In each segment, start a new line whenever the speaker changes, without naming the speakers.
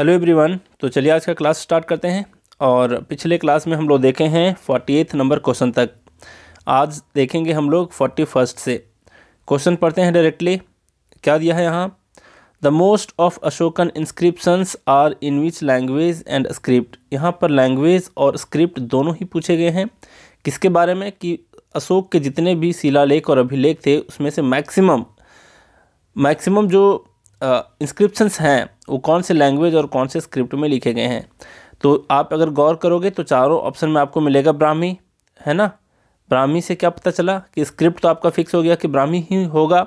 Hello everyone तो चलिए आज का क्लास स्टार्ट करते हैं और पिछले क्लास में हम लोग देखे हैं फोर्टी नंबर क्वेश्चन तक आज देखेंगे हम लोग फोर्टी फर्स्ट से क्वेश्चन पढ़ते हैं डायरेक्टली क्या दिया है यहाँ the most of Ashokan inscriptions are in which language and script यहाँ पर लैंग्वेज और स्क्रिप्ट दोनों ही पूछे गए हैं किसके बारे में कि अशोक के जितने भी शिलालेख और अभिलेख थे उसमें से मैक्सिमम मैक्सिमम जो इंस्क्रिप्शंस हैं वो कौन से लैंग्वेज और कौन से स्क्रिप्ट में लिखे गए हैं तो आप अगर गौर करोगे तो चारों ऑप्शन में आपको मिलेगा ब्राह्मी है ना ब्राह्मी से क्या पता चला कि स्क्रिप्ट तो आपका फिक्स हो गया कि ब्राह्मी ही होगा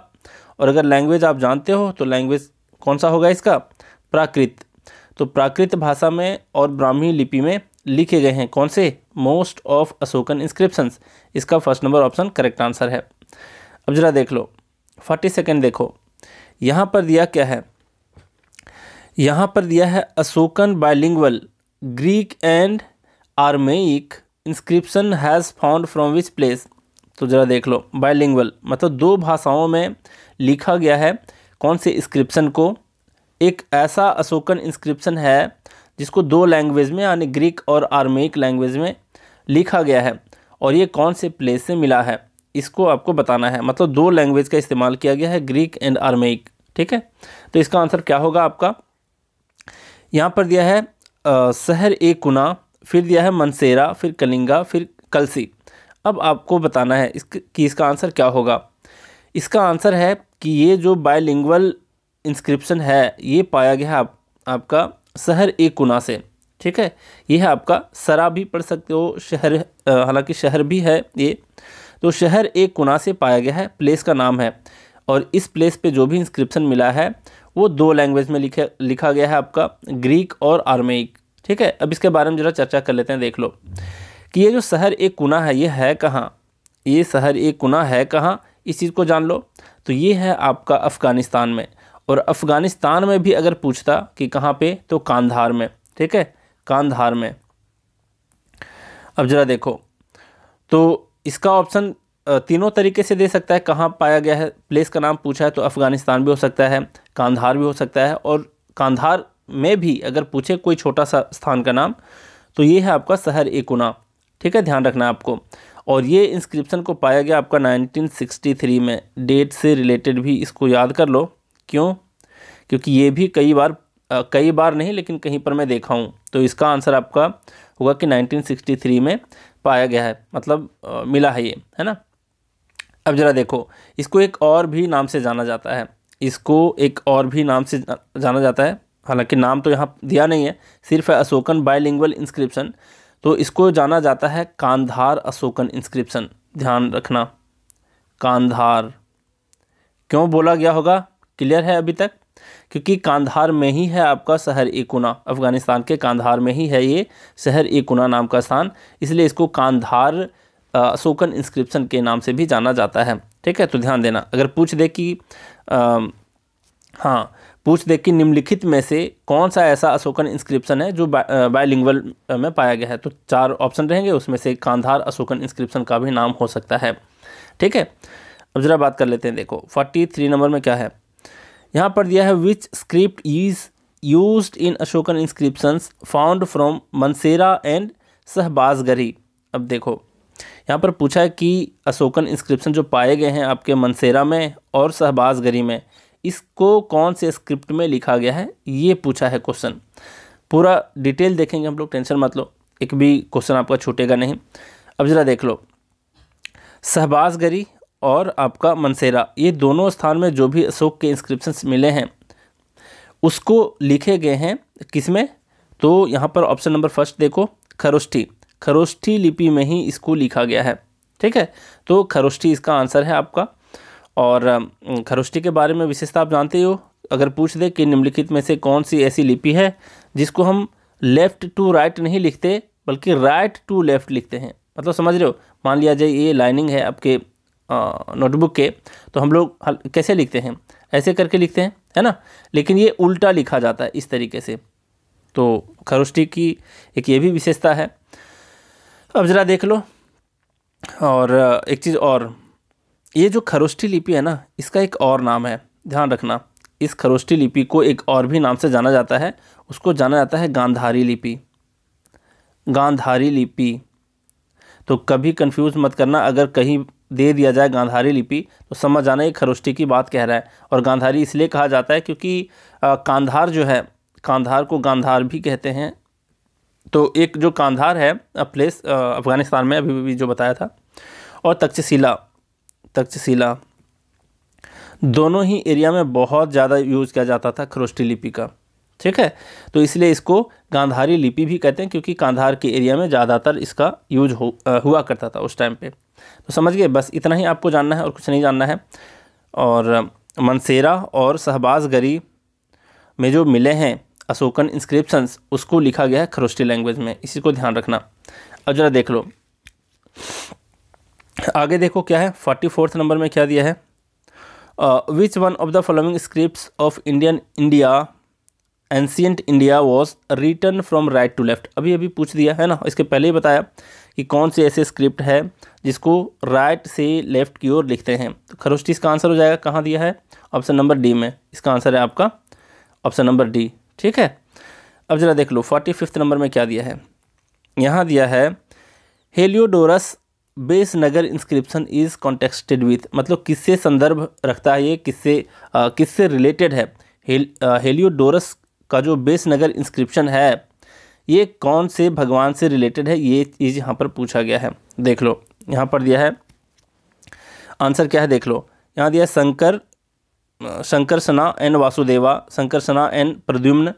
और अगर लैंग्वेज आप जानते हो तो लैंग्वेज कौन सा होगा इसका प्राकृत तो प्राकृत भाषा में और ब्राह्मी लिपि में लिखे गए हैं कौन से मोस्ट ऑफ अशोकन इंस्क्रिप्शंस इसका first number option correct answer है अब जरा देख लो फोर्टी सेकेंड देखो यहाँ पर दिया क्या है यहाँ पर दिया है Ashokan bilingual Greek and Aramaic inscription has found from which place तो ज़रा देख लो बाइलिंगवल मतलब दो भाषाओं में लिखा गया है कौन से इंस्क्रिप्शन को एक ऐसा अशोकन इंस्क्रिप्शन है जिसको दो लैंग्वेज में यानी ग्रीक और आर्मेक लैंग्वेज में लिखा गया है और ये कौन से प्लेस से मिला है इसको आपको बताना है मतलब दो लैंग्वेज का इस्तेमाल किया गया है ग्रीक एंड आर्मेक ठीक है तो इसका आंसर क्या होगा आपका यहाँ पर दिया है शहर ए कुना फिर दिया है मनसेरा फिर कलिंगा फिर कलसी अब आपको बताना है इस कि इसका आंसर क्या होगा इसका आंसर है कि ये जो बायलिंगल इंस्क्रिप्शन है ये पाया गया है आप आपका शहर ए कुना से ठीक है ये है आपका सरा भी पढ़ सकते हो शहर हालांकि शहर भी है ये तो शहर ए कुना से पाया गया है प्लेस का नाम है और इस प्लेस पे जो भी इंस्क्रिप्शन मिला है वो दो लैंग्वेज में लिखे लिखा गया है आपका ग्रीक और आर्मेक ठीक है अब इसके बारे में ज़रा चर्चा कर लेते हैं देख लो कि ये जो शहर एक कुना है ये है कहाँ ये शहर एक कुना है कहाँ इस चीज़ को जान लो तो ये है आपका अफ़गानिस्तान में और अफ़गानिस्तान में भी अगर पूछता कि कहाँ पे तो कांधार में ठीक है कांधार में अब ज़रा देखो तो इसका ऑप्शन तीनों तरीके से दे सकता है कहाँ पाया गया है प्लेस का नाम पूछा है तो अफ़गानिस्तान भी हो सकता है कांधार भी हो सकता है और कांधार में भी अगर पूछे कोई छोटा सा स्थान का नाम तो ये है आपका शहर एकुना ठीक है ध्यान रखना आपको और ये इंस्क्रिप्शन को पाया गया आपका 1963 में डेट से रिलेटेड भी इसको याद कर लो क्यों क्योंकि ये भी कई बार आ, कई बार नहीं लेकिन कहीं पर मैं देखा हूँ तो इसका आंसर आपका होगा कि 1963 में पाया गया है मतलब आ, मिला है ये है ना अब ज़रा देखो इसको एक और भी नाम से जाना जाता है इसको एक और भी नाम से जाना जाता है हालांकि नाम तो यहाँ दिया नहीं है सिर्फ है अशोकन बायलिंगुअल इंस्क्रिप्शन तो इसको जाना जाता है कांधार अशोकन इंस्क्रिप्शन ध्यान रखना कांधार क्यों बोला गया होगा क्लियर है अभी तक क्योंकि कांधार में ही है आपका शहर एकुना अफ़गानिस्तान के कांधार में ही है ये शहर एकुना नाम का स्थान इसलिए इसको कांधार अशोकन इंस्क्रिप्शन के नाम से भी जाना जाता है ठीक है तो ध्यान देना अगर पूछ दे कि हाँ पूछ दे कि निम्नलिखित में से कौन सा ऐसा अशोकन इंस्क्रिप्शन है जो बायलिंगुअल में पाया गया है तो चार ऑप्शन रहेंगे उसमें से कांधार अशोकन इंस्क्रिप्शन का भी नाम हो सकता है ठीक है अब ज़रा बात कर लेते हैं देखो फोर्टी थ्री नंबर में क्या है यहाँ पर दिया है which script is use in Ashokan inscription found from Mansehra and Shahbazgarhi अब देखो यहाँ पर पूछा है कि अशोकन इंस्क्रिप्शन जो पाए गए हैं आपके मनसेरा में और शहबाजगरी में इसको कौन से स्क्रिप्ट में लिखा गया है ये पूछा है क्वेश्चन पूरा डिटेल देखेंगे हम लोग टेंशन मत लो एक भी क्वेश्चन आपका छूटेगा नहीं अब ज़रा देख लो शहबाजगरी और आपका मनसेरा ये दोनों स्थान में जो भी अशोक के इंस्क्रिप्शन मिले हैं उसको लिखे गए हैं किस में तो यहाँ पर ऑप्शन नंबर फर्स्ट देखो खरुष्टी खरोष्ठी लिपि में ही इसको लिखा गया है ठीक है तो खरोष्ठी इसका आंसर है आपका और खरोष्ठी के बारे में विशेषता आप जानते हो अगर पूछ दे कि निम्नलिखित में से कौन सी ऐसी लिपि है जिसको हम लेफ़्ट टू राइट नहीं लिखते बल्कि राइट टू लेफ़्ट लिखते हैं मतलब समझ रहे हो मान लिया जाए ये लाइनिंग है आपके नोटबुक के तो हम लोग कैसे लिखते हैं ऐसे करके लिखते हैं है ना लेकिन ये उल्टा लिखा जाता है इस तरीके से तो खरोष्टी की एक ये भी विशेषता है अब ज़रा देख लो और एक चीज़ और ये जो खरोष्ठी लिपि है ना इसका एक और नाम है ध्यान रखना इस खरोष्ठी लिपि को एक और भी नाम से जाना जाता है उसको जाना जाता है गांधारी लिपि गांधारी लिपि तो कभी कंफ्यूज मत करना अगर कहीं दे दिया जाए गांधारी लिपि तो समझ आना ये खरोष्ठी की बात कह रहा है और गांधारी इसलिए कहा जाता है क्योंकि कांधार जो है कांधार को गांधार भी कहते हैं तो एक जो कांधार है प्लेस अफ़गानिस्तान में अभी भी जो बताया था और तक्षशिला तक्षशिला दोनों ही एरिया में बहुत ज़्यादा यूज़ किया जाता था खरोष्टी लिपि का ठीक है तो इसलिए इसको गांधारी लिपि भी कहते हैं क्योंकि कांधार के एरिया में ज़्यादातर इसका यूज हो आ, हुआ करता था उस टाइम पे तो समझ गए बस इतना ही आपको जानना है और कुछ नहीं जानना है और मनसेरा और शहबाज गरी में जो मिले हैं अशोकन इंस्क्रिप्शंस उसको लिखा गया है खरोस्टी लैंग्वेज में इसी को ध्यान रखना अब ज़रा देख लो आगे देखो क्या है फोर्टी फोर्थ नंबर में क्या दिया है which one of the following script of Indian India ancient India was written from right to left अभी अभी पूछ दिया है ना इसके पहले ही बताया कि कौन से ऐसे स्क्रिप्ट है जिसको राइट से लेफ्ट की ओर लिखते हैं तो खरोस्टी इसका आंसर हो जाएगा कहाँ दिया है ऑप्शन नंबर डी में इसका आंसर है आपका ऑप्शन नंबर डी ठीक है अब ज़रा देख लो फोर्टी फिफ्थ नंबर में क्या दिया है यहाँ दिया है Heliodorus Besnagar inscription is connected with मतलब किससे संदर्भ रखता है ये किससे किससे रिलेटेड है हेलियोडोरस का जो बेस नगर इंस्क्रिप्शन है ये कौन से भगवान से रिलेटेड है ये चीज़ यहाँ पर पूछा गया है देख लो यहाँ पर दिया है आंसर क्या है देख लो यहाँ दिया Shankar Sankarshana and Vasudeva Sankarshana and Pradyumna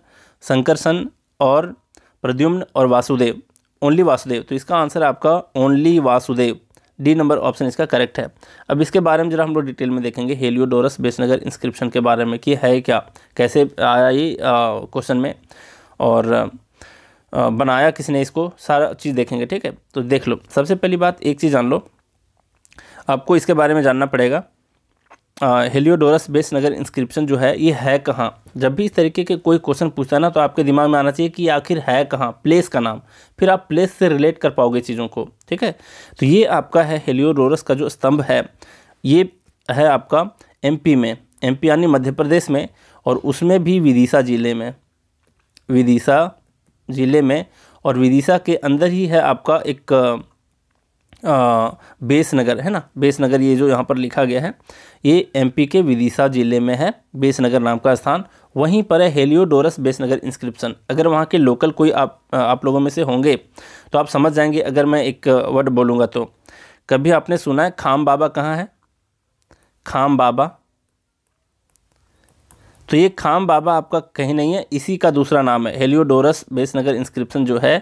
Sankarshana और प्रद्युम्न और वासुदेव ओनली वासुदेव तो इसका आंसर आपका only Vasudev D number option इसका करेक्ट है अब इसके बारे में जरा हम लोग डिटेल में देखेंगे हेलियोडोरस बेसनगर इंस्क्रिप्शन के बारे में कि है क्या कैसे आया ये क्वेश्चन में और आ, बनाया किसने इसको सारा चीज़ देखेंगे ठीक है तो देख लो सबसे पहली बात एक चीज़ जान लो आपको इसके बारे में जानना पड़ेगा हेलियोडोरस बेस नगर इंस्क्रिप्शन जो है ये है कहाँ जब भी इस तरीके के कोई क्वेश्चन पूछता है ना तो आपके दिमाग में आना चाहिए कि आखिर है कहाँ प्लेस का नाम फिर आप प्लेस से रिलेट कर पाओगे चीज़ों को ठीक है तो ये आपका है हेलियोडोरस का जो स्तंभ है ये है आपका एम में एम यानी मध्य प्रदेश में और उसमें भी विदिशा ज़िले में विदिशा ज़िले में और विदिशा के अंदर ही है आपका एक बेसनगर है ना बेसनगर ये जो यहाँ पर लिखा गया है ये एमपी के विदिशा ज़िले में है बेसनगर नाम का स्थान वहीं पर है हेलियोडोरस बेस नगर इंस्क्रिप्शन अगर वहाँ के लोकल कोई आप आप लोगों में से होंगे तो आप समझ जाएंगे अगर मैं एक वर्ड बोलूँगा तो कभी आपने सुना है खाम बाबा कहाँ है खाम बाबा तो ये खाम बाबा आपका कहीं नहीं है इसी का दूसरा नाम है हेलियोडोरस बेस नगर इंस्क्रिप्शन जो है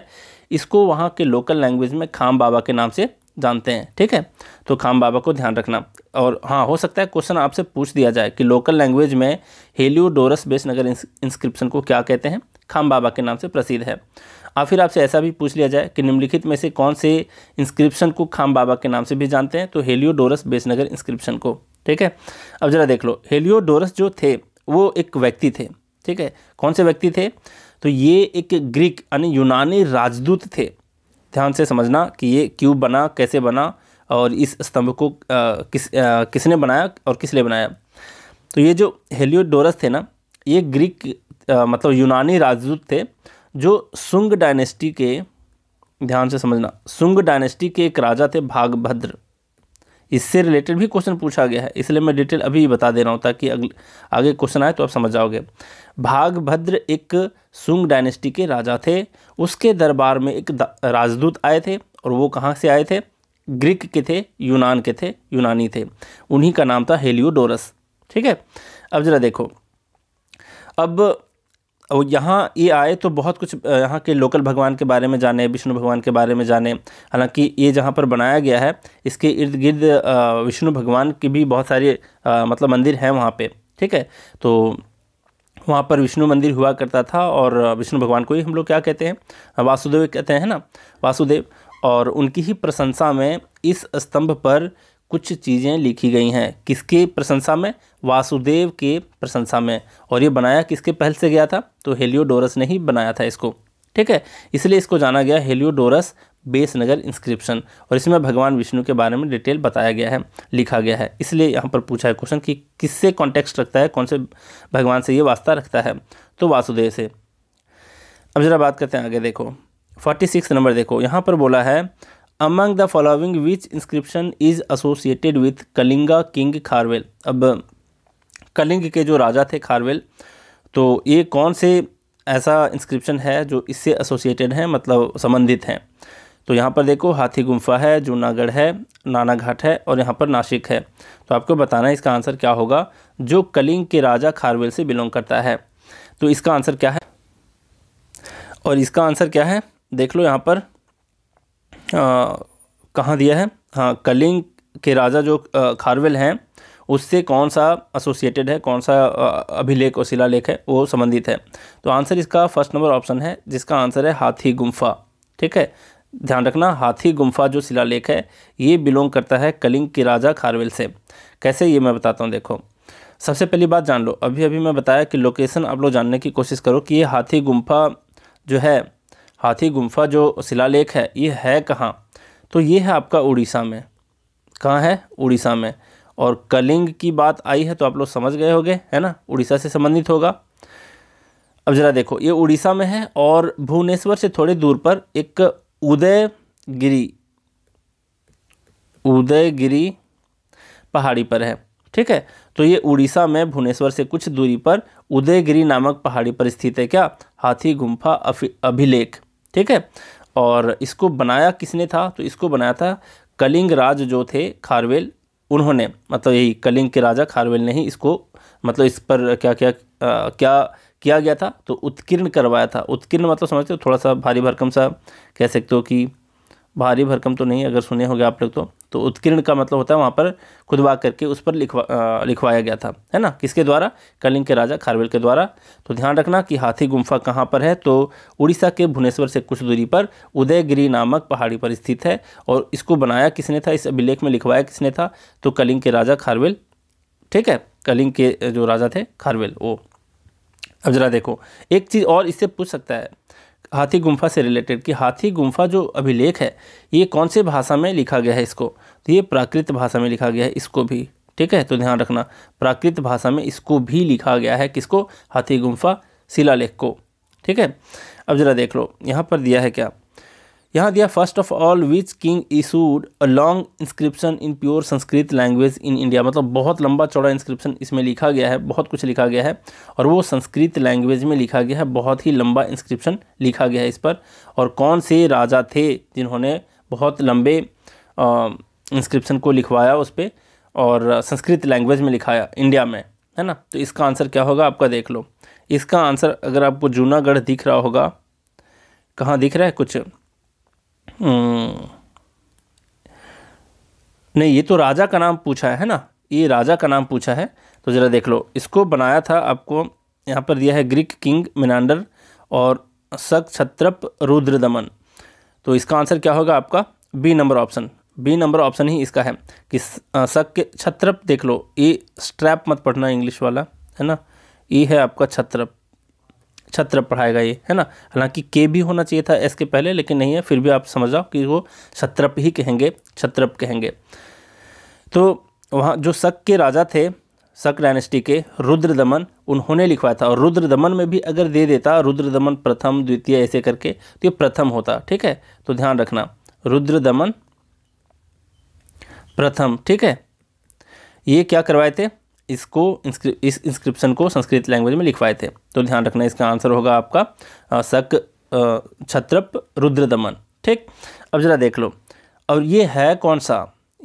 इसको वहाँ के लोकल लैंग्वेज में खाम बाबा के नाम से जानते हैं ठीक है तो खाम बाबा को ध्यान रखना और हाँ हो सकता है क्वेश्चन आपसे पूछ दिया जाए कि लोकल लैंग्वेज में हेलियोडोरस बेस नगर इंस्क्रिप्शन को क्या कहते हैं खाम बाबा के नाम से प्रसिद्ध है और फिर आपसे ऐसा भी पूछ लिया जाए कि निम्नलिखित में से कौन से इंस्क्रिप्शन को खाम बाबा के नाम से भी जानते हैं तो हेलियोडोरस बेसनगर इंस्क्रिप्शन को ठीक है अब ज़रा देख लो हेलियोडोरस जो थे वो एक व्यक्ति थे ठीक है कौन से व्यक्ति थे तो ये एक ग्रीक यानी यूनानी राजदूत थे ध्यान से समझना कि ये क्यूब बना कैसे बना और इस स्तंभ को आ, किस आ, किसने बनाया और किस लिए बनाया तो ये जो हेलियोडोरस थे ना ये ग्रीक आ, मतलब यूनानी राजदूत थे जो सुंग डायनेस्टी के ध्यान से समझना सुंग डायनेस्टी के एक राजा थे भागभद्र इससे रिलेटेड भी क्वेश्चन पूछा गया है इसलिए मैं डिटेल अभी बता दे रहा हूँ ताकि अगले आगे क्वेश्चन आए तो आप समझ जाओगे भागभद्र एक सुंग डायनेस्टी के राजा थे उसके दरबार में एक राजदूत आए थे और वो कहाँ से आए थे ग्रीक के थे यूनान के थे यूनानी थे उन्हीं का नाम था हेलियोडोरस ठीक है अब ज़रा देखो अब और यहाँ ये आए तो बहुत कुछ यहाँ के लोकल भगवान के बारे में जाने विष्णु भगवान के बारे में जाने हालांकि ये जहाँ पर बनाया गया है इसके इर्द गिर्द विष्णु भगवान की भी बहुत सारे मतलब मंदिर हैं वहाँ पे ठीक है तो वहाँ पर विष्णु मंदिर हुआ करता था और विष्णु भगवान को ही हम लोग क्या कहते हैं वासुदेव कहते हैं ना वासुदेव और उनकी ही प्रशंसा में इस स्तंभ पर कुछ चीज़ें लिखी गई हैं किसके प्रशंसा में वासुदेव के प्रशंसा में और ये बनाया किसके पहल से गया था तो हेलियोडोरस ने ही बनाया था इसको ठीक है इसलिए इसको जाना गया हेलियोडोरस बेसनगर इंस्क्रिप्शन और इसमें भगवान विष्णु के बारे में डिटेल बताया गया है लिखा गया है इसलिए यहाँ पर पूछा है क्वेश्चन कि किससे कॉन्टेक्स्ट रखता है कौन से भगवान से ये वास्ता रखता है तो वासुदेव से अब ज़रा बात करते हैं आगे देखो फोर्टी सिक्स नंबर देखो यहाँ पर बोला है among the following which inscription is associated with Kalinga king Kharavela अब कलिंग के जो राजा थे खारवेल तो ये कौन से ऐसा इंस्क्रिप्शन है जो इससे एसोसिएटेड हैं मतलब संबंधित हैं तो यहाँ पर देखो हाथी गुम्फा है जूनागढ़ है नाना घाट है और यहाँ पर नासिक है तो आपको बताना है इसका आंसर क्या होगा जो कलिंग के राजा खारवेल से बिलोंग करता है तो इसका आंसर क्या है और इसका आंसर क्या है देख लो यहाँ पर कहाँ दिया है हाँ कलिंग के राजा जो खारवेल हैं उससे कौन सा एसोसिएटेड है कौन सा अभिलेख और शिलालेख है वो संबंधित है तो आंसर इसका फर्स्ट नंबर ऑप्शन है जिसका आंसर है हाथी गुम्फा ठीक है ध्यान रखना हाथी गुम्फा जो शिलालेख है ये बिलोंग करता है कलिंग के राजा खारवेल से कैसे ये मैं बताता हूँ देखो सबसे पहली बात जान लो अभी अभी मैं बताया कि लोकेशन आप लोग जानने की कोशिश करो कि ये हाथी गुम्फा जो है हाथी गुम्फा जो शिलालेख है ये है कहाँ तो ये है आपका उड़ीसा में कहाँ है उड़ीसा में और कलिंग की बात आई है तो आप लोग समझ गए होंगे है ना उड़ीसा से संबंधित होगा अब ज़रा देखो ये उड़ीसा में है और भुवनेश्वर से थोड़ी दूर पर एक उदयगिरी उदयगिरी पहाड़ी पर है ठीक है तो ये उड़ीसा में भुवनेश्वर से कुछ दूरी पर उदयगिरी नामक पहाड़ी पर स्थित है क्या हाथी गुम्फा अभिलेख ठीक है और इसको बनाया किसने था तो इसको बनाया था कलिंग राज जो थे खारवेल उन्होंने मतलब यही कलिंग के राजा खारवेल ने ही इसको मतलब इस पर क्या क्या आ, क्या किया गया था तो उत्कीर्ण करवाया था उत्कीर्ण मतलब समझते हो थोड़ा सा भारी भरकम सा कह सकते हो कि भारी भरकम तो नहीं अगर सुने होंगे आप लोग तो तो उत्कीर्ण का मतलब होता है वहाँ पर खुदवा करके उस पर लिखवा लिखवाया गया था है ना किसके द्वारा कलिंग के राजा खारवेल के द्वारा तो ध्यान रखना कि हाथी गुम्फा कहाँ पर है तो उड़ीसा के भुवनेश्वर से कुछ दूरी पर उदयगिरी नामक पहाड़ी पर स्थित है और इसको बनाया किसने था इस अभिलेख में लिखवाया किसने था तो कलिंग के राजा खारवेल ठीक है कलिंग के जो राजा थे खारवेल वो अब जरा देखो एक चीज़ और इससे पूछ सकता है हाथी गुम्फा से रिलेटेड कि हाथी गुम्फा जो अभिलेख है ये कौन से भाषा में लिखा गया है इसको तो ये प्राकृत भाषा में लिखा गया है इसको भी ठीक है तो ध्यान रखना प्राकृत भाषा में इसको भी लिखा गया है किसको हाथी गुम्फा शिलालेख को ठीक है अब ज़रा देख लो यहाँ पर दिया है क्या यहाँ दिया first of all which king issued a long inscription in pure Sanskrit language in India मतलब बहुत लंबा चौड़ा इंस्क्रिप्शन इसमें लिखा गया है बहुत कुछ लिखा गया है और वो संस्कृत लैंग्वेज में लिखा गया है बहुत ही लंबा इंस्क्रिप्शन लिखा गया है इस पर और कौन से राजा थे जिन्होंने बहुत लंबे इंस्क्रिप्शन को लिखवाया उस पर और संस्कृत लैंग्वेज में लिखाया इंडिया में है ना तो इसका आंसर क्या होगा आपका देख लो इसका आंसर अगर आपको जूनागढ़ दिख रहा होगा कहाँ दिख रहा है कुछ हम्म। नहीं ये तो राजा का नाम पूछा है ना ये राजा का नाम पूछा है तो ज़रा देख लो इसको बनाया था आपको यहाँ पर दिया है ग्रीक किंग मिनांडर और सक छत्रप रुद्र दमन तो इसका आंसर क्या होगा आपका B number option B number option ही इसका है कि सक के छत्रप देख लो ये स्ट्रैप मत पढ़ना इंग्लिश वाला है ना ये है आपका छत्रप छत्र पढ़ाएगा ये है ना हालांकि के भी होना चाहिए था एस के पहले लेकिन नहीं है फिर भी आप समझ जाओ कि वो छत्रप ही कहेंगे छत्रप कहेंगे तो वहाँ जो शक के राजा थे शक डायनेस्टी के रुद्र दमन उन्होंने लिखवाया था और रुद्र दमन में भी अगर दे देता रुद्र दमन प्रथम द्वितीय ऐसे करके तो ये प्रथम होता ठीक है तो ध्यान रखना रुद्र दमन प्रथम ठीक है ये क्या करवाए थे इसको इस इंस्क्रिप्शन को संस्कृत लैंग्वेज में लिखवाए थे तो ध्यान रखना इसका आंसर होगा आपका शक छत्रप रुद्र दमन ठीक अब ज़रा देख लो और ये है कौन सा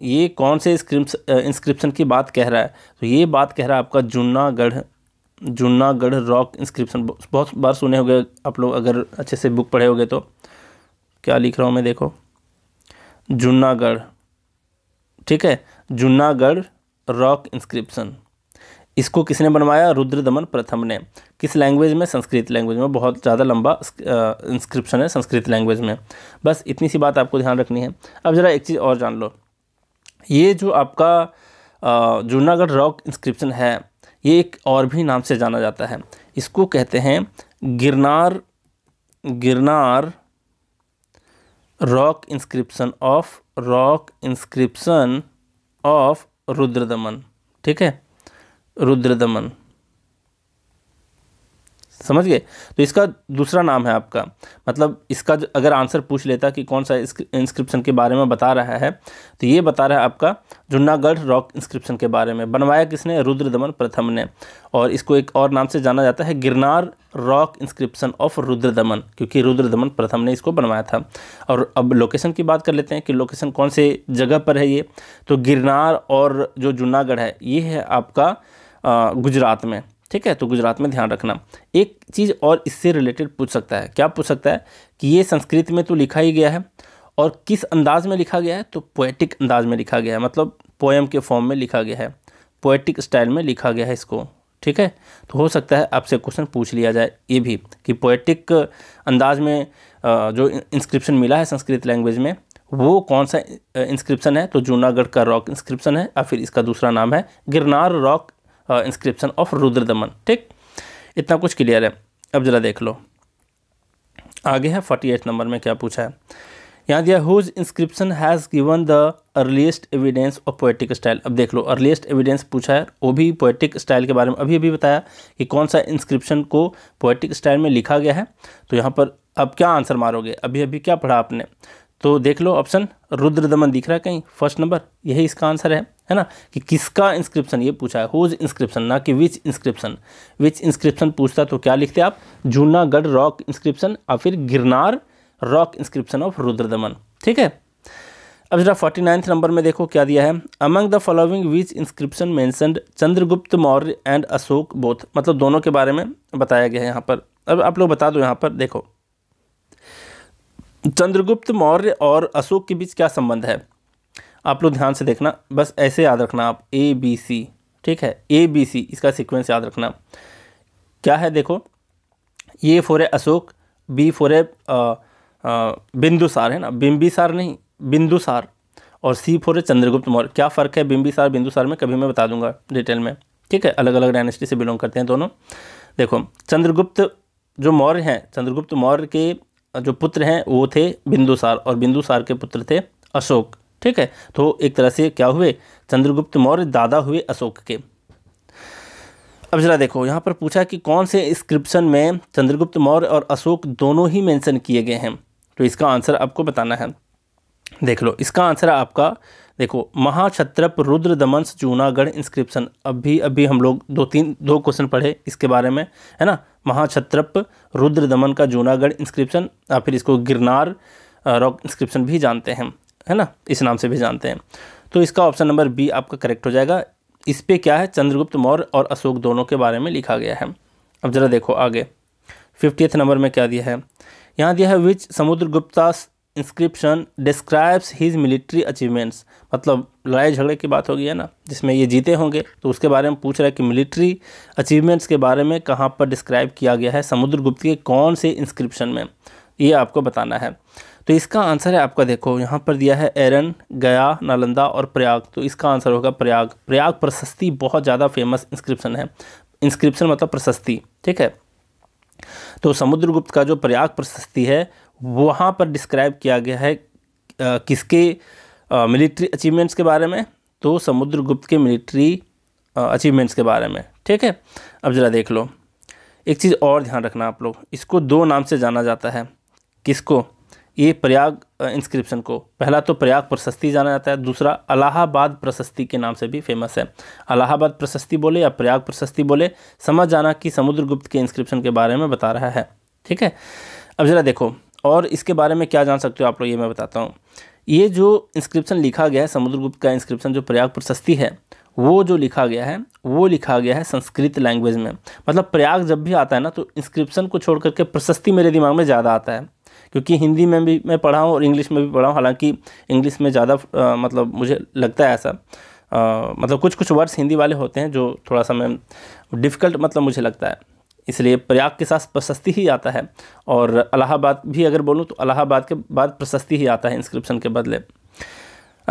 ये कौन से इंस्क्रिप्शन की बात कह रहा है तो ये बात कह रहा है आपका जूनागढ़ जूनागढ़ रॉक इंस्क्रिप्शन बहुत बार सुने हो आप लोग अगर अच्छे से बुक पढ़े हो तो क्या लिख रहा हूँ मैं देखो जूनागढ़ ठीक है जूनागढ़ रॉक इंस्क्रिप्शन इसको किसने बनवाया रुद्र दमन प्रथम ने किस लैंग्वेज में संस्कृत लैंग्वेज में बहुत ज़्यादा लंबा इंस्क्रिप्शन है संस्कृत लैंग्वेज में बस इतनी सी बात आपको ध्यान रखनी है अब ज़रा एक चीज़ और जान लो ये जो आपका जूनागढ़ रॉक इंस्क्रिप्शन है ये एक और भी नाम से जाना जाता है इसको कहते हैं Girnar Girnar rock inscription of rock inscription of Rudradaman ठीक है रुद्र दमन समझ गए तो इसका दूसरा नाम है आपका मतलब इसका अगर आंसर पूछ लेता कि कौन सा इंस्क्रिप्शन के बारे में बता रहा है तो ये बता रहा है आपका जुन्नागढ़ रॉक इंस्क्रिप्शन के बारे में बनवाया किसने रुद्र दमन प्रथम ने और इसको एक और नाम से जाना जाता है Girnar rock inscription of Rudradaman क्योंकि रुद्र दमन प्रथम ने इसको बनवाया था और अब लोकेशन की बात कर लेते हैं कि लोकेशन कौन से जगह पर है ये तो गिरनार और जो जूनागढ़ है ये है आपका गुजरात में ठीक है तो गुजरात में ध्यान रखना एक चीज़ और इससे रिलेटेड पूछ सकता है क्या पूछ सकता है कि ये संस्कृत में तो लिखा ही गया है और किस अंदाज में लिखा गया है तो पोएटिक अंदाज में लिखा गया है मतलब पोएम के फॉर्म में लिखा गया है पोएटिक स्टाइल में लिखा गया है इसको ठीक है तो हो सकता है आपसे क्वेश्चन पूछ लिया जाए ये भी कि पोएटिक अंदाज में जो इंस्क्रिप्शन मिला है संस्कृत लैंग्वेज में वो कौन सा इंस्क्रिप्शन है तो जूनागढ़ का रॉक इंस्क्रिप्शन है या फिर इसका दूसरा नाम है Girnar rock inscription of Rudradaman ठीक इतना कुछ क्लियर है अब ज़रा देख लो आगे है फोर्टी एट नंबर में क्या पूछा है यहाँ दिया whose inscription has given the earliest evidence of poetic style अब देख लो अर्लीस्ट एविडेंस पूछा है वो भी पोएटिक स्टाइल के बारे में अभी अभी बताया कि कौन सा इंस्क्रिप्शन को पोएटिक स्टाइल में लिखा गया है तो यहाँ पर अब क्या आंसर मारोगे अभी अभी क्या पढ़ा आपने तो देख लो ऑप्शन रुद्र दमन दिख रहा है कहीं फर्स्ट नंबर यही इसका आंसर है है ना कि किसका इंस्क्रिप्शन ये पूछा है होज इंस्क्रिप्शन ना कि विच इंस्क्रिप्शन विच इंस्क्रिप्शन पूछता तो क्या लिखते आप जूनागढ़ रॉक इंस्क्रिप्शन या फिर Girnar rock inscription of Rudradaman ठीक है अब जरा फोर्टी नाइन्थ नंबर में देखो क्या दिया है among the following which inscription mentioned Chandragupta Maurya and Ashoka both मतलब दोनों के बारे में बताया गया है यहाँ पर अब आप लोग बता दो यहाँ पर देखो चंद्रगुप्त मौर्य और अशोक के बीच क्या संबंध है आप लोग ध्यान से देखना बस ऐसे याद रखना आप ए बी सी ठीक है ए बी सी इसका सीक्वेंस याद रखना क्या है देखो ये फोर है अशोक बी फोर है बिंदुसार है ना बिंबिसार नहीं बिंदुसार और सी फोर है चंद्रगुप्त मौर्य क्या फ़र्क है बिंबिसार बिंदुसार में कभी मैं बता दूंगा डिटेल में ठीक है अलग अलग डायनेस्टी से बिलोंग करते हैं दोनों देखो चंद्रगुप्त जो मौर्य हैं चंद्रगुप्त मौर्य के जो पुत्र हैं वो थे बिंदुसार और बिंदुसार के पुत्र थे अशोक ठीक है तो एक तरह से क्या हुए चंद्रगुप्त मौर्य दादा हुए अशोक के अब जरा देखो यहाँ पर पूछा कि कौन से इंस्क्रिप्शन में चंद्रगुप्त मौर्य और अशोक दोनों ही मेंशन किए गए हैं तो इसका आंसर आपको बताना है देख लो इसका आंसर आपका देखो महाक्षत्रप रुद्र दमनस जूनागढ़ इंस्क्रिप्शन अभी अभी हम लोग दो तीन दो क्वेश्चन पढ़े इसके बारे में है ना महाक्षत्रप रुद्र दमन का जूनागढ़ इंस्क्रिप्शन या फिर इसको गिरनार रॉक इंस्क्रिप्शन भी जानते हैं है ना इस नाम से भी जानते हैं तो इसका ऑप्शन नंबर बी आपका करेक्ट हो जाएगा इस पे क्या है चंद्रगुप्त मौर्य और अशोक दोनों के बारे में लिखा गया है अब ज़रा देखो आगे फिफ्टीथ नंबर में क्या दिया है यहाँ दिया है which Samudragupta inscription describes his military achievements मतलब लड़ाई झगड़े की बात होगी है ना जिसमें ये जीते होंगे तो उसके बारे में पूछ रहा है कि मिलिट्री अचीवमेंट्स के बारे में कहाँ पर डिस्क्राइब किया गया है समुद्रगुप्त के कौन से इंस्क्रिप्शन में ये आपको बताना है तो इसका आंसर है आपका देखो यहाँ पर दिया है एरन गया नालंदा और प्रयाग तो इसका आंसर होगा प्रयाग प्रयाग प्रशस्ति बहुत ज़्यादा फेमस इंस्क्रिप्शन है इंस्क्रिप्शन मतलब प्रशस्ति ठीक है तो समुद्रगुप्त का जो प्रयाग प्रशस्ति है वहाँ पर डिस्क्राइब किया गया है किसके मिलिट्री अचीवमेंट्स के बारे में तो समुद्रगुप्त के मिलिट्री अचीवमेंट्स के बारे में ठीक है अब ज़रा देख लो एक चीज़ और ध्यान रखना आप लोग इसको दो नाम से जाना जाता है किसको ये प्रयाग इंस्क्रिप्शन को पहला तो प्रयाग प्रशस्ति जाना जाता है दूसरा अलाहाबाद प्रशस्ति के नाम से भी फेमस है अलाहाबाद प्रशस्ति बोले या प्रयाग प्रशस्ति बोले समझ जाना कि समुद्रगुप्त के इंस्क्रिप्शन के बारे में बता रहा है ठीक है अब ज़रा देखो और इसके बारे में क्या जान सकते हो आप लोग ये मैं बताता हूँ ये जो इंस्क्रिप्शन लिखा गया है समुद्रगुप्त का इंस्क्रिप्शन जो प्रयाग प्रशस्ति है वो जो लिखा गया है वो लिखा गया है संस्कृत लैंग्वेज में मतलब प्रयाग जब भी आता है ना तो इंस्क्रिप्शन को छोड़ करके प्रशस्ति मेरे दिमाग में ज़्यादा आता है क्योंकि हिंदी में भी मैं पढ़ा हूँ और इंग्लिश में भी पढ़ा हूँ हालांकि इंग्लिश में ज़्यादा मतलब मुझे लगता है ऐसा आ, मतलब कुछ कुछ वर्ड्स हिंदी वाले होते हैं जो थोड़ा सा मैं डिफ़िकल्ट मतलब मुझे लगता है इसलिए प्रयाग के साथ प्रशस्ति ही आता है और अलाहाबाद भी अगर बोलूँ तो अलाहाबाद के बाद प्रशस्ति ही आता है इंस्क्रिप्शन के बदले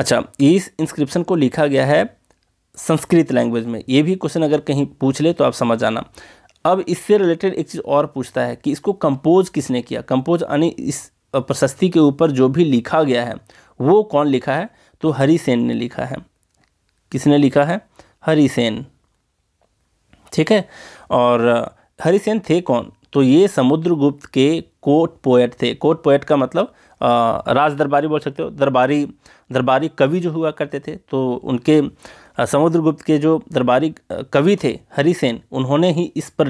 अच्छा इस इंस्क्रिप्शन को लिखा गया है संस्कृत लैंग्वेज में ये भी क्वेश्चन अगर कहीं पूछ ले तो आप समझ आना अब इससे रिलेटेड एक चीज़ और पूछता है कि इसको कंपोज किसने किया कंपोज यानी इस प्रशस्ति के ऊपर जो भी लिखा गया है वो कौन लिखा है तो हरी सेन ने लिखा है किसने लिखा है हरी सेन ठीक है और हरिसेन थे कौन तो ये समुद्रगुप्त के कोट पोएट थे कोट पोएट का मतलब राज दरबारी बोल सकते हो दरबारी दरबारी कवि जो हुआ करते थे तो उनके समुद्रगुप्त के जो दरबारी कवि थे हरिसेन उन्होंने ही इस पर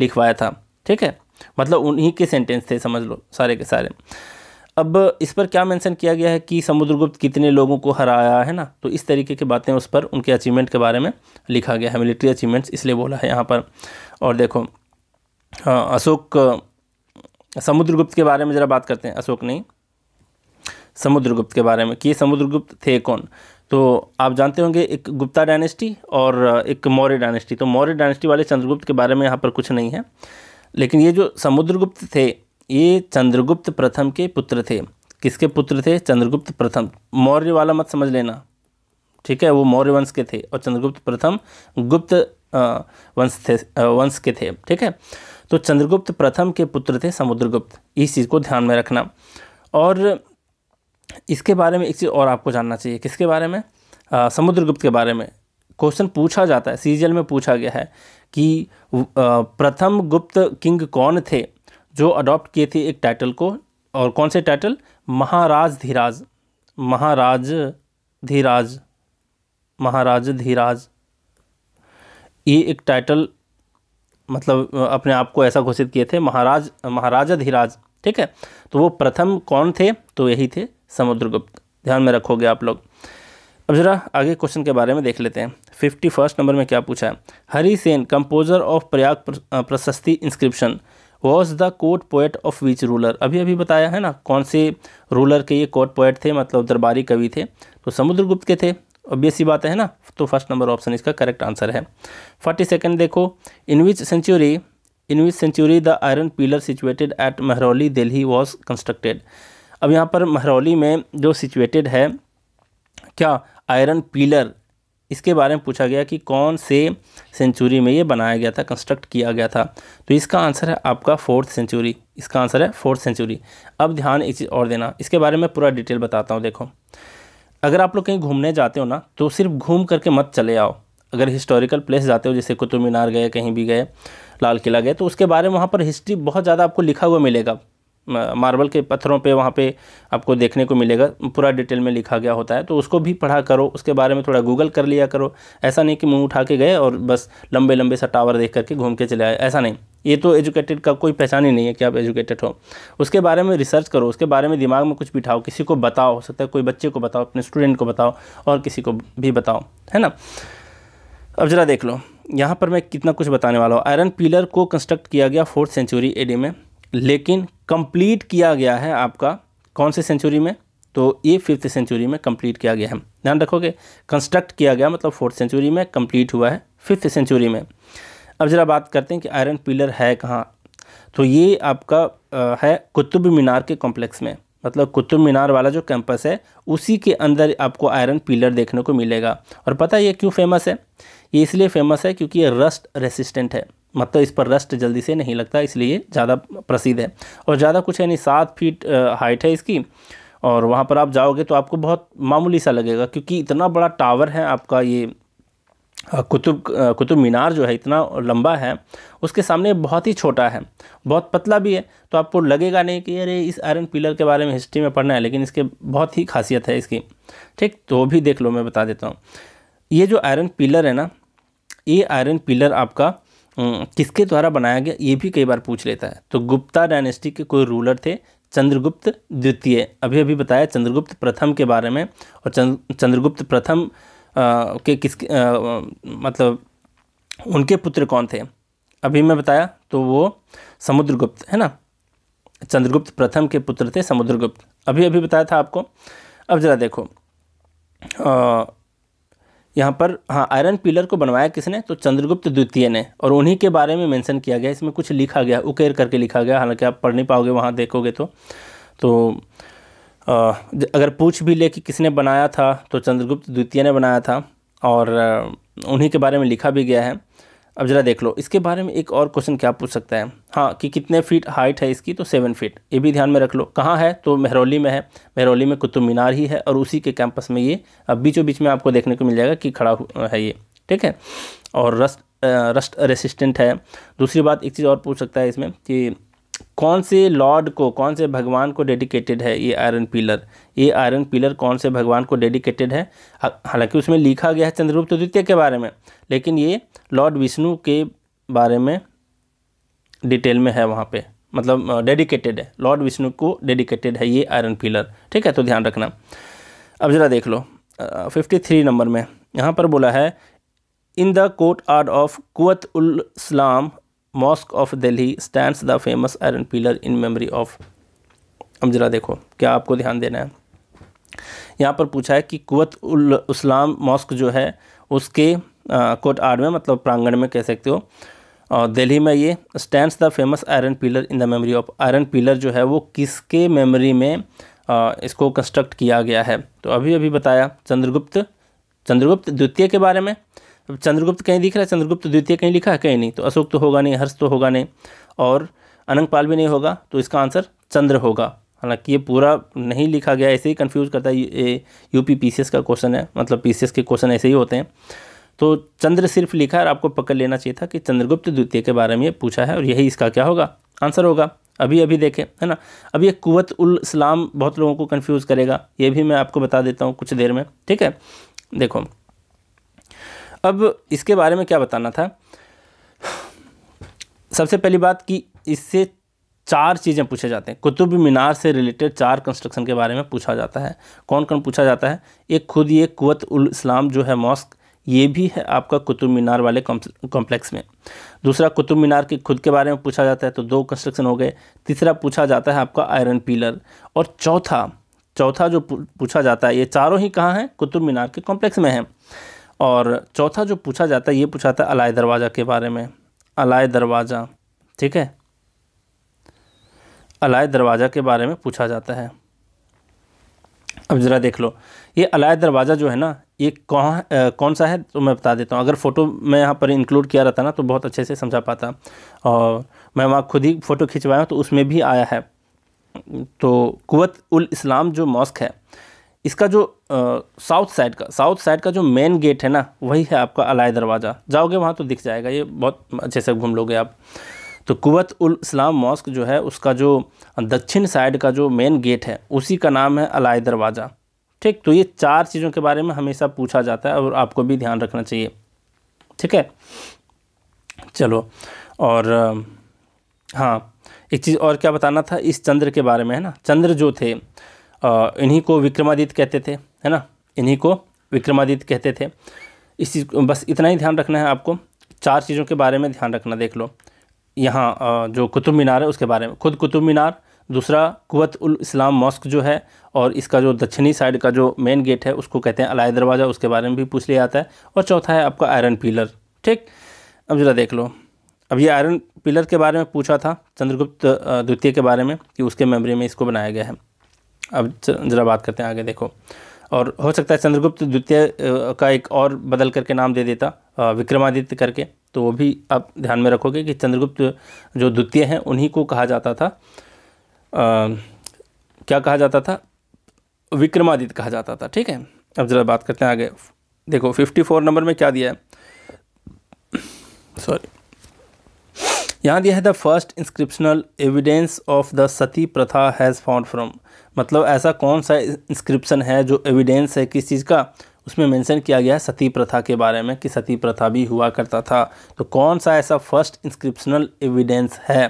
लिखवाया था ठीक है मतलब उन्हीं के सेंटेंस थे समझ लो सारे के सारे अब इस पर क्या मेंशन किया गया है कि समुद्रगुप्त कितने लोगों को हराया है ना तो इस तरीके की बातें उस पर उनके अचीवमेंट के बारे में लिखा गया है मिलिट्री अचीवमेंट्स इसलिए बोला है यहाँ पर और देखो अशोक समुद्रगुप्त के बारे में ज़रा बात करते हैं अशोक नहीं समुद्रगुप्त के बारे में कि समुद्रगुप्त थे कौन तो आप जानते होंगे एक गुप्ता डायनेस्टी और एक मौर्य डायनेस्टी तो मौर्य डायनेस्टी वाले चंद्रगुप्त के बारे में यहाँ पर कुछ नहीं है लेकिन ये जो समुद्रगुप्त थे ये चंद्रगुप्त प्रथम के पुत्र थे किसके पुत्र थे चंद्रगुप्त प्रथम मौर्य वाला मत समझ लेना ठीक है वो मौर्य वंश के थे और चंद्रगुप्त प्रथम गुप्त वंश थे वंश के थे ठीक है तो चंद्रगुप्त प्रथम के पुत्र थे समुद्रगुप्त इस चीज़ को ध्यान में रखना और इसके बारे में एक चीज़ और आपको जानना चाहिए किसके बारे में आ, समुद्रगुप्त के बारे में क्वेश्चन पूछा जाता है सीरियल में पूछा गया है कि प्रथम गुप्त किंग कौन थे जो अडॉप्ट किए थे एक टाइटल को और कौन से title Maharajadhiraj Maharajadhiraj Maharajadhiraj ये एक टाइटल मतलब अपने आप को ऐसा घोषित किए थे महाराज महाराजा धीराज ठीक है तो वो प्रथम कौन थे तो यही थे समुद्रगुप्त ध्यान में रखोगे आप लोग अब जरा आगे क्वेश्चन के बारे में देख लेते हैं फिफ्टी फर्स्ट नंबर में क्या पूछा है Harisena composer of Prayag Prashasti inscription was the court poet of which ruler अभी अभी बताया है ना कौन से रूलर के ये कोर्ट पोएट थे मतलब दरबारी कवि थे तो समुद्रगुप्त के थे ऑब्वियस ही बात है ना तो फर्स्ट नंबर ऑप्शन इसका करेक्ट आंसर है फोर्टी सेकेंड देखो in which century in which century the iron pillar situated at Mehrauli Delhi was constructed अब यहाँ पर महरौली में जो सिचुएटेड है क्या आयरन पिलर इसके बारे में पूछा गया कि कौन से सेंचुरी में ये बनाया गया था कंस्ट्रक्ट किया गया था तो इसका आंसर है आपका फोर्थ सेंचुरी इसका आंसर है फोर्थ सेंचुरी अब ध्यान एक चीज़ और देना इसके बारे में पूरा डिटेल बताता हूँ देखो अगर आप लोग कहीं घूमने जाते हो ना तो सिर्फ घूम करके मत चले आओ अगर हिस्टोरिकल प्लेस जाते हो जैसे कुतुब मीनार गए कहीं भी गए लाल किला गए तो उसके बारे में वहाँ पर हिस्ट्री बहुत ज़्यादा आपको लिखा हुआ मिलेगा मार्बल के पत्थरों पे वहाँ पे आपको देखने को मिलेगा पूरा डिटेल में लिखा गया होता है तो उसको भी पढ़ा करो उसके बारे में थोड़ा गूगल कर लिया करो ऐसा नहीं कि मुँह उठा के गए और बस लंबे लंबे सा टावर देख करके घूम के चले आए ऐसा नहीं ये तो एजुकेटेड का कोई पहचान ही नहीं है कि आप एजुकेटेड हो उसके बारे में रिसर्च करो उसके बारे में दिमाग में कुछ बिठाओ किसी को बताओ हो सकता है कोई बच्चे को बताओ अपने स्टूडेंट को बताओ और किसी को भी बताओ है ना अब ज़रा देख लो यहाँ पर मैं कितना कुछ बताने वाला हूँ आयरन पिलर को कंस्ट्रक्ट किया गया फोर्थ सेंचुरी एडी में लेकिन कंप्लीट किया गया है आपका कौन से सेंचुरी में तो ये फिफ्थ सेंचुरी में कंप्लीट किया गया है ध्यान रखोगे कंस्ट्रक्ट किया गया मतलब फोर्थ सेंचुरी में कंप्लीट हुआ है फिफ्थ सेंचुरी में अब ज़रा बात करते हैं कि आयरन पिलर है कहाँ तो ये आपका आ, है कुतुब मीनार के कॉम्प्लेक्स में मतलब कुतुब मीनार वाला जो कैंपस है उसी के अंदर आपको आयरन पिलर देखने को मिलेगा और पता है ये क्यों फेमस है ये इसलिए फेमस है क्योंकि ये रस्ट रेसिस्टेंट है मतलब इस पर रस्ट जल्दी से नहीं लगता इसलिए ज़्यादा प्रसिद्ध है और ज़्यादा कुछ है नहीं सात फीट हाइट है इसकी और वहाँ पर आप जाओगे तो आपको बहुत मामूली सा लगेगा क्योंकि इतना बड़ा टावर है आपका ये कुतुब कुतुब मीनार जो है इतना लंबा है उसके सामने बहुत ही छोटा है बहुत पतला भी है तो आपको लगेगा नहीं कि अरे इस आयरन पिलर के बारे में हिस्ट्री में पढ़ना है लेकिन इसके बहुत ही खासियत है इसकी ठीक तो भी देख लो मैं बता देता हूँ ये जो आयरन पिलर है ना ये आयरन पिलर आपका हम्म, किसके द्वारा बनाया गया ये भी कई बार पूछ लेता है तो गुप्ता डायनेस्टी के कोई रूलर थे चंद्रगुप्त द्वितीय अभी अभी बताया चंद्रगुप्त प्रथम के बारे में और चंद्रगुप्त प्रथम के किस आ, मतलब उनके पुत्र कौन थे अभी मैं बताया तो वो समुद्रगुप्त है ना चंद्रगुप्त प्रथम के पुत्र थे समुद्रगुप्त अभी अभी बताया था आपको अब ज़रा देखो आ, यहाँ पर हाँ आयरन पिलर को बनवाया किसने तो चंद्रगुप्त द्वितीय ने और उन्हीं के बारे में मेंशन किया गया इसमें कुछ लिखा गया उकेर करके लिखा गया हालांकि आप पढ़ नहीं पाओगे वहाँ देखोगे तो तो आ, अगर पूछ भी ले कि किसने बनाया था तो चंद्रगुप्त द्वितीय ने बनाया था और उन्हीं के बारे में लिखा भी गया है अब ज़रा देख लो इसके बारे में एक और क्वेश्चन क्या पूछ सकता है हाँ कि कितने फीट हाइट है इसकी तो सेवन फीट ये भी ध्यान में रख लो कहाँ है तो महरौली में है महरौली में कुतुब मीनार ही है और उसी के कैंपस में ये अब बीचों बीच में आपको देखने को मिल जाएगा कि खड़ा है ये ठीक है और रस्ट रस्ट रेसिस्टेंट है दूसरी बात एक चीज़ और पूछ सकता है इसमें कि कौन से लॉर्ड को कौन से भगवान को डेडिकेटेड है ये आयरन पिलर ये आयरन पिलर कौन से भगवान को डेडिकेटेड है हालांकि उसमें लिखा गया है चंद्रगुप्त द्वितीय के बारे में लेकिन ये लॉर्ड विष्णु के बारे में डिटेल में है वहाँ पे मतलब डेडिकेटेड है लॉर्ड विष्णु को डेडिकेटेड है ये आयरन पिलर ठीक है तो ध्यान रखना अब ज़रा देख लो फिफ्टी थ्री नंबर में यहाँ पर बोला है in the courtyard of Quwwat ul Islam mosque of Delhi stands the famous iron pillar in memory of अब जरा देखो क्या आपको ध्यान देना है यहाँ पर पूछा है कि कुत उल इस्लाम मॉस्क जो है उसके कोट आर्ड में मतलब प्रांगण में कह सकते हो और दिल्ली में ये stands the famous iron pillar in the memory of iron pillar जो है वो किसके मेमोरी में आ, इसको कंस्ट्रक्ट किया गया है तो अभी अभी बताया चंद्रगुप्त चंद्रगुप्त द्वितीय के बारे में अब चंद्रगुप्त कहीं दिख रहा है चंद्रगुप्त द्वितीय कहीं लिखा है कहीं नहीं तो अशोक तो होगा नहीं हर्ष तो होगा नहीं और अनंगपाल भी नहीं होगा तो इसका आंसर चंद्र होगा हालांकि ये पूरा नहीं लिखा गया ऐसे ही कंफ्यूज करता है ये यू पी पी का क्वेश्चन है मतलब पी के क्वेश्चन ऐसे ही होते हैं तो चंद्र सिर्फ लिखा है आपको पकड़ लेना चाहिए था कि चंद्रगुप्त द्वितीय के बारे में ये पूछा है और यही इसका क्या होगा आंसर होगा अभी अभी देखें है ना अब ये कुवत उल इस्लाम बहुत लोगों को कन्फ्यूज़ करेगा ये भी मैं आपको बता देता हूँ कुछ देर में ठीक है देखो अब इसके बारे में क्या बताना था सबसे पहली बात कि इससे चार चीज़ें पूछे जाते हैं कुतुब मीनार से रिलेटेड चार कंस्ट्रक्शन के बारे में पूछा जाता है कौन कौन पूछा जाता है एक खुद ये कुत उल इस्लाम जो है मॉस्क ये भी है आपका कुतुब मीनार वाले कॉम्प्लेक्स में दूसरा कुतुब मीनार के खुद के बारे में पूछा जाता है तो दो कंस्ट्रक्शन हो गए तीसरा पूछा जाता है आपका आयरन पीलर और चौथा चौथा जो पूछा जाता है ये चारों ही कहाँ हैं कुतुब मीनार के कॉम्प्लेक्स में हैं और चौथा जो पूछा जाता है ये पूछा जाता है अलाय दरवाज़ा के बारे में अलाय दरवाज़ा ठीक है अलाय दरवाज़ा के बारे में पूछा जाता है अब ज़रा देख लो ये अलाय दरवाज़ा जो है ना ये कौन कौन सा है तो मैं बता देता हूँ अगर फ़ोटो मैं यहाँ पर इंक्लूड किया रहता ना तो बहुत अच्छे से समझा पाता और मैं वहाँ खुद ही फ़ोटो खिंचवाया तो उसमें भी आया है तो कुत उल इस्लाम जो मॉस्क है इसका जो साउथ साइड का साउथ साइड का जो मेन गेट है ना वही है आपका अलाय दरवाज़ा जाओगे वहाँ तो दिख जाएगा ये बहुत अच्छे से घूम लोगे आप तो कुवत उल इस्लाम मॉस्क जो है उसका जो दक्षिण साइड का जो मेन गेट है उसी का नाम है अलाय दरवाज़ा ठीक तो ये चार चीज़ों के बारे में हमेशा पूछा जाता है और आपको भी ध्यान रखना चाहिए ठीक है चलो और हाँ एक चीज़ और क्या बताना था इस चंद्र के बारे में है ना चंद्र जो थे इन्हीं को विक्रमादित्य कहते थे है ना इन्हीं को विक्रमादित्य कहते थे इस चीज़ बस इतना ही ध्यान रखना है आपको चार चीज़ों के बारे में ध्यान रखना देख लो यहाँ जो कुतुब मीनार है उसके बारे में खुद कुतुब मीनार दूसरा कुत उल इस्लाम मॉस्क जो है और इसका जो दक्षिणी साइड का जो मेन गेट है उसको कहते हैं अलाय दरवाज़ा उसके बारे में भी पूछ लिया जाता है और चौथा है आपका आयरन पिलर ठीक अब ज़रा देख लो अब ये आयरन पिलर के बारे में पूछा था चंद्रगुप्त द्वितीय के बारे में कि उसके मेमोरी में इसको बनाया गया है अब ज़रा बात करते हैं आगे देखो और हो सकता है चंद्रगुप्त द्वितीय का एक और बदल करके नाम दे देता विक्रमादित्य करके तो वो भी आप ध्यान में रखोगे कि चंद्रगुप्त जो द्वितीय हैं उन्हीं को कहा जाता था आ, क्या कहा जाता था विक्रमादित्य कहा जाता था ठीक है अब ज़रा बात करते हैं आगे देखो फिफ्टी फोर नंबर में क्या दिया है सॉरी यहाँ दिया है the first inscriptional evidence of the sati pratha has found from मतलब ऐसा कौन सा इंस्क्रिप्शन है जो एविडेंस है किस चीज़ का उसमें मेंशन किया गया है सती प्रथा के बारे में कि सती प्रथा भी हुआ करता था तो कौन सा ऐसा फर्स्ट इंस्क्रिप्शनल एविडेंस है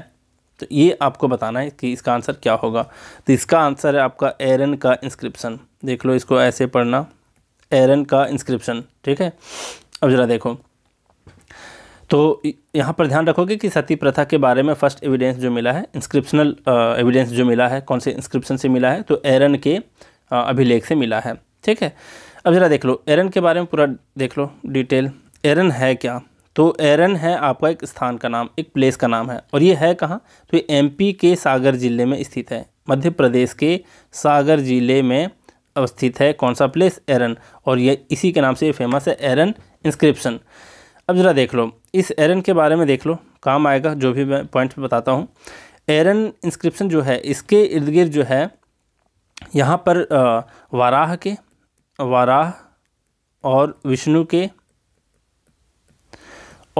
तो ये आपको बताना है कि इसका आंसर क्या होगा तो इसका आंसर है आपका एरन का इंस्क्रिप्शन देख लो इसको ऐसे पढ़ना एरन का इंस्क्रिप्शन ठीक है अब ज़रा देखो तो यहाँ पर ध्यान रखोगे कि सती प्रथा के बारे में फर्स्ट एविडेंस जो मिला है इंस्क्रिप्शनल एविडेंस जो मिला है कौन से इंस्क्रिप्शन से मिला है तो एरन के अभिलेख से मिला है ठीक है अब ज़रा देख लो एरन के बारे में पूरा देख लो डिटेल एरन है क्या तो एरन है आपका एक स्थान का नाम एक प्लेस का नाम है और ये है कहाँ तो ये एम के सागर ज़िले में स्थित है मध्य प्रदेश के सागर ज़िले में अवस्थित है कौन सा प्लेस एरन और ये इसी के नाम से ये फेमस है एरन इंस्क्रिप्शन अब ज़रा देख लो इस एरन के बारे में देख लो काम आएगा जो भी मैं पॉइंट पे बताता हूँ एरन इंस्क्रिप्शन जो है इसके इर्द गिर्द जो है यहाँ पर वाराह के वाराह और विष्णु के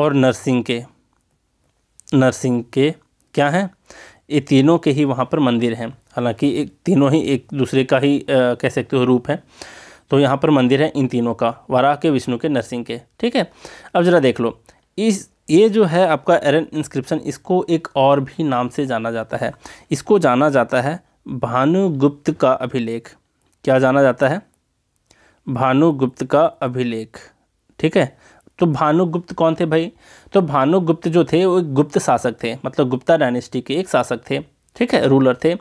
और नरसिंह के नरसिंह के क्या हैं ये तीनों के ही वहाँ पर मंदिर हैं हालांकि एक तीनों ही एक दूसरे का ही आ, कह सकते हो रूप है तो यहाँ पर मंदिर है इन तीनों का वराह के विष्णु के नरसिंह के ठीक है अब ज़रा देख लो इस ये जो है आपका एरन इंस्क्रिप्शन इसको एक और भी नाम से जाना जाता है इसको जाना जाता है भानुगुप्त का अभिलेख क्या जाना जाता है भानुगुप्त का अभिलेख ठीक है तो भानुगुप्त कौन थे भाई तो भानुगुप्त जो थे वो एक गुप्त शासक थे मतलब गुप्ता डायनेस्टी के एक शासक थे ठीक है रूलर थे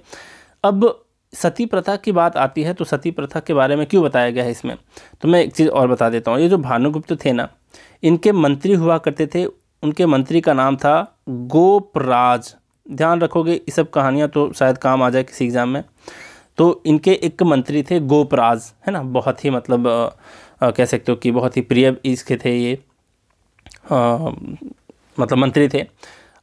अब सती प्रथा की बात आती है तो सती प्रथा के बारे में क्यों बताया गया है इसमें तो मैं एक चीज़ और बता देता हूँ ये जो भानुगुप्त थे ना इनके मंत्री हुआ करते थे उनके मंत्री का नाम था गोपराज ध्यान रखोगे ये सब कहानियाँ तो शायद काम आ जाए किसी एग्ज़ाम में तो इनके एक मंत्री थे गोपराज है ना बहुत ही मतलब आ, आ, कह सकते हो कि बहुत ही प्रिय इसके थे ये आ, मतलब मंत्री थे